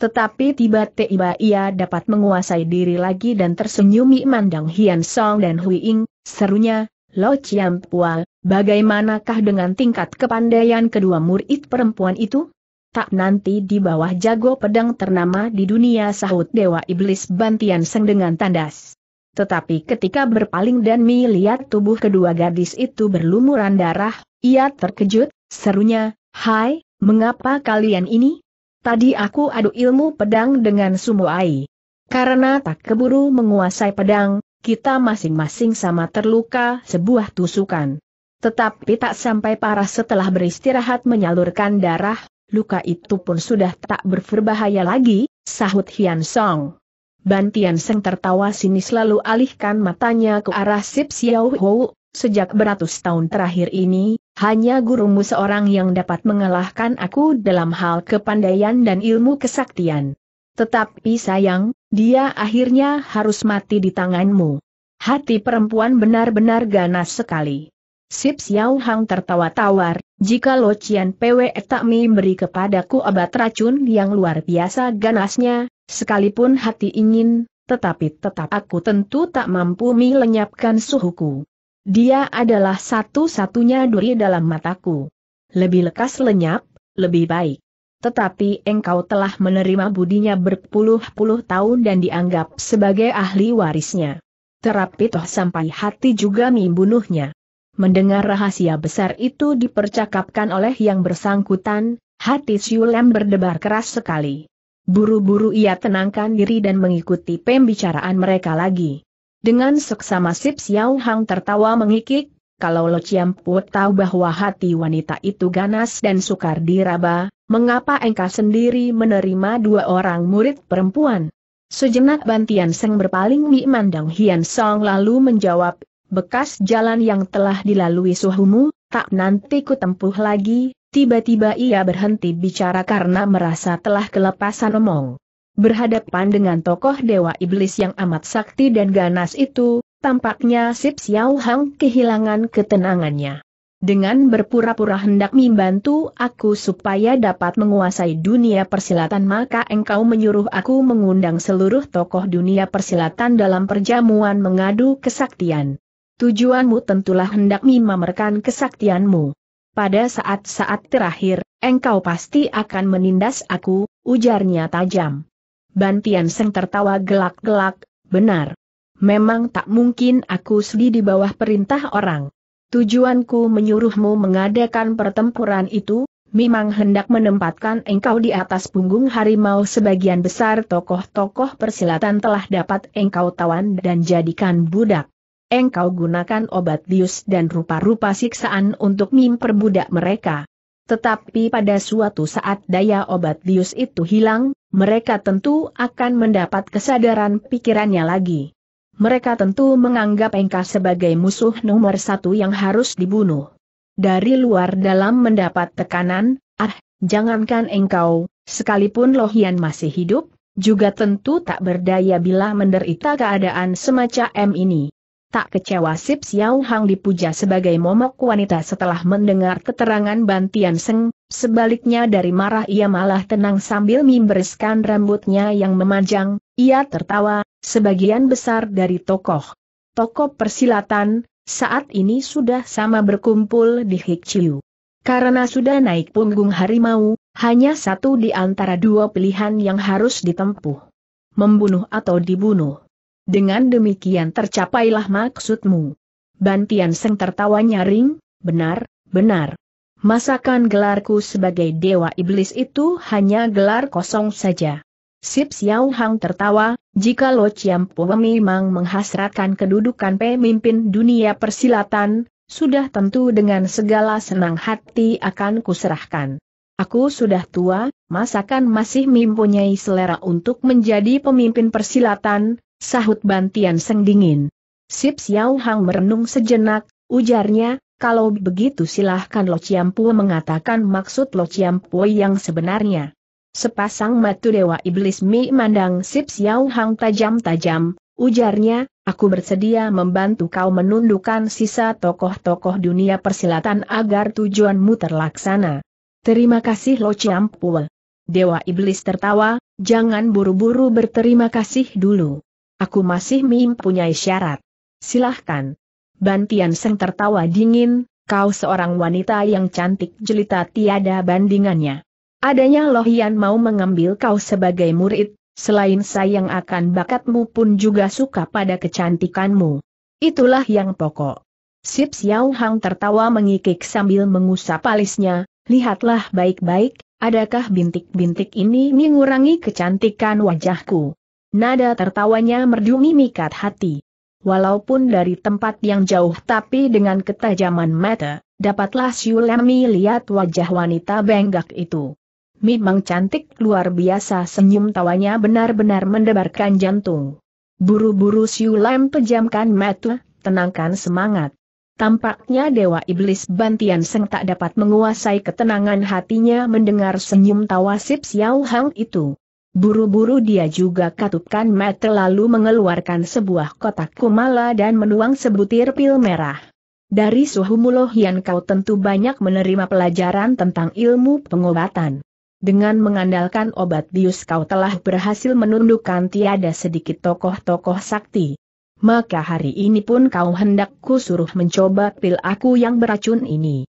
Tetapi tiba-tiba ia dapat menguasai diri lagi dan tersenyum memandang Hian Song dan Hui Ying, serunya, Lo Chiam Pual, Bagaimanakah dengan tingkat kepandaian kedua murid perempuan itu? Tak nanti di bawah jago pedang ternama di dunia sahut Dewa Iblis Bantian Seng dengan tandas. Tetapi ketika berpaling dan melihat tubuh kedua gadis itu berlumuran darah, ia terkejut, serunya, Hai, mengapa kalian ini? Tadi aku adu ilmu pedang dengan sumo ai. Karena tak keburu menguasai pedang, kita masing-masing sama terluka sebuah tusukan. Tetapi tak sampai parah setelah beristirahat menyalurkan darah, luka itu pun sudah tak berbahaya lagi, sahut Hian Song. Bantian Seng tertawa sinis lalu alihkan matanya ke arah Sip Xiao Hou, sejak beratus tahun terakhir ini, hanya gurumu seorang yang dapat mengalahkan aku dalam hal kepandaian dan ilmu kesaktian. Tetapi sayang, dia akhirnya harus mati di tanganmu. Hati perempuan benar-benar ganas sekali. Sip Xiao Hang tertawa tawar, jika Lo Cian Pwe tak memberi kepadaku obat racun yang luar biasa ganasnya, sekalipun hati ingin, tetapi tetap aku tentu tak mampu melenyapkan suhuku. Dia adalah satu-satunya duri dalam mataku. Lebih lekas lenyap, lebih baik. Tetapi engkau telah menerima budinya berpuluh-puluh tahun dan dianggap sebagai ahli warisnya. Terapi toh sampai hati juga membunuhnya. Mendengar rahasia besar itu dipercakapkan oleh yang bersangkutan, hati Siulem berdebar keras sekali. Buru-buru ia tenangkan diri dan mengikuti pembicaraan mereka lagi. Dengan seksama Sip Xiao Hang tertawa mengikik, kalau Lo Pu tahu bahwa hati wanita itu ganas dan sukar diraba, mengapa engkau sendiri menerima dua orang murid perempuan? Sejenak Bantian Seng berpaling memandang Hian Song lalu menjawab, bekas jalan yang telah dilalui suhumu, tak nanti ku tempuh lagi, tiba-tiba ia berhenti bicara karena merasa telah kelepasan omong. Berhadapan dengan tokoh Dewa Iblis yang amat sakti dan ganas itu, tampaknya Sip Xiao Hang kehilangan ketenangannya. Dengan berpura-pura hendak membantu aku supaya dapat menguasai dunia persilatan maka engkau menyuruh aku mengundang seluruh tokoh dunia persilatan dalam perjamuan mengadu kesaktian tujuanmu tentulah hendak memamerkan kesaktianmu. Pada saat-saat terakhir, engkau pasti akan menindas aku, ujarnya tajam. Bantian Seng tertawa gelak-gelak, benar. Memang tak mungkin aku sedih di bawah perintah orang. Tujuanku menyuruhmu mengadakan pertempuran itu, memang hendak menempatkan engkau di atas punggung harimau sebagian besar tokoh-tokoh persilatan telah dapat engkau tawan dan jadikan budak engkau gunakan obat bius dan rupa-rupa siksaan untuk memperbudak mereka. Tetapi pada suatu saat daya obat bius itu hilang, mereka tentu akan mendapat kesadaran pikirannya lagi. Mereka tentu menganggap engkau sebagai musuh nomor satu yang harus dibunuh. Dari luar dalam mendapat tekanan, ah, jangankan engkau, sekalipun Lohian masih hidup, juga tentu tak berdaya bila menderita keadaan semacam ini. Tak kecewa Sip Xiao Hang dipuja sebagai momok wanita setelah mendengar keterangan Bantian Seng, sebaliknya dari marah ia malah tenang sambil membereskan rambutnya yang memanjang, ia tertawa, sebagian besar dari tokoh. Tokoh persilatan, saat ini sudah sama berkumpul di Hikchiu. Karena sudah naik punggung harimau, hanya satu di antara dua pilihan yang harus ditempuh. Membunuh atau dibunuh. Dengan demikian tercapailah maksudmu. Bantian Seng tertawa nyaring, benar, benar. Masakan gelarku sebagai Dewa Iblis itu hanya gelar kosong saja. Sip Xiao Hang tertawa, jika Lo Chiam Po memang menghasratkan kedudukan pemimpin dunia persilatan, sudah tentu dengan segala senang hati akan kuserahkan. Aku sudah tua, masakan masih mempunyai selera untuk menjadi pemimpin persilatan, Sahut bantian seng dingin. Sip Xiao Hang merenung sejenak, ujarnya, kalau begitu silahkan Lo Ciampu mengatakan maksud Lo Ciampu yang sebenarnya. Sepasang mata dewa iblis mi mandang Sip Xiao Hang tajam-tajam, ujarnya, aku bersedia membantu kau menundukkan sisa tokoh-tokoh dunia persilatan agar tujuanmu terlaksana. Terima kasih Lo Ciampu. Dewa Iblis tertawa, jangan buru-buru berterima kasih dulu. Aku masih mempunyai syarat. Silahkan. Bantian Seng tertawa dingin, kau seorang wanita yang cantik jelita tiada bandingannya. Adanya Lohian mau mengambil kau sebagai murid, selain sayang akan bakatmu pun juga suka pada kecantikanmu. Itulah yang pokok. Sip Xiao Hang tertawa mengikik sambil mengusap alisnya, lihatlah baik-baik, adakah bintik-bintik ini mengurangi kecantikan wajahku. Nada tertawanya merdu mimikat hati. Walaupun dari tempat yang jauh tapi dengan ketajaman mata, dapatlah Siulemi lihat wajah wanita benggak itu. Memang cantik luar biasa senyum tawanya benar-benar mendebarkan jantung. Buru-buru Siulem pejamkan mata, tenangkan semangat. Tampaknya Dewa Iblis Bantian Seng tak dapat menguasai ketenangan hatinya mendengar senyum tawa Sip Xiao Hang itu. Buru-buru dia juga katupkan mata lalu mengeluarkan sebuah kotak kumala dan menuang sebutir pil merah. Dari suhu yang kau tentu banyak menerima pelajaran tentang ilmu pengobatan. Dengan mengandalkan obat bius kau telah berhasil menundukkan tiada sedikit tokoh-tokoh sakti. Maka hari ini pun kau hendakku suruh mencoba pil aku yang beracun ini.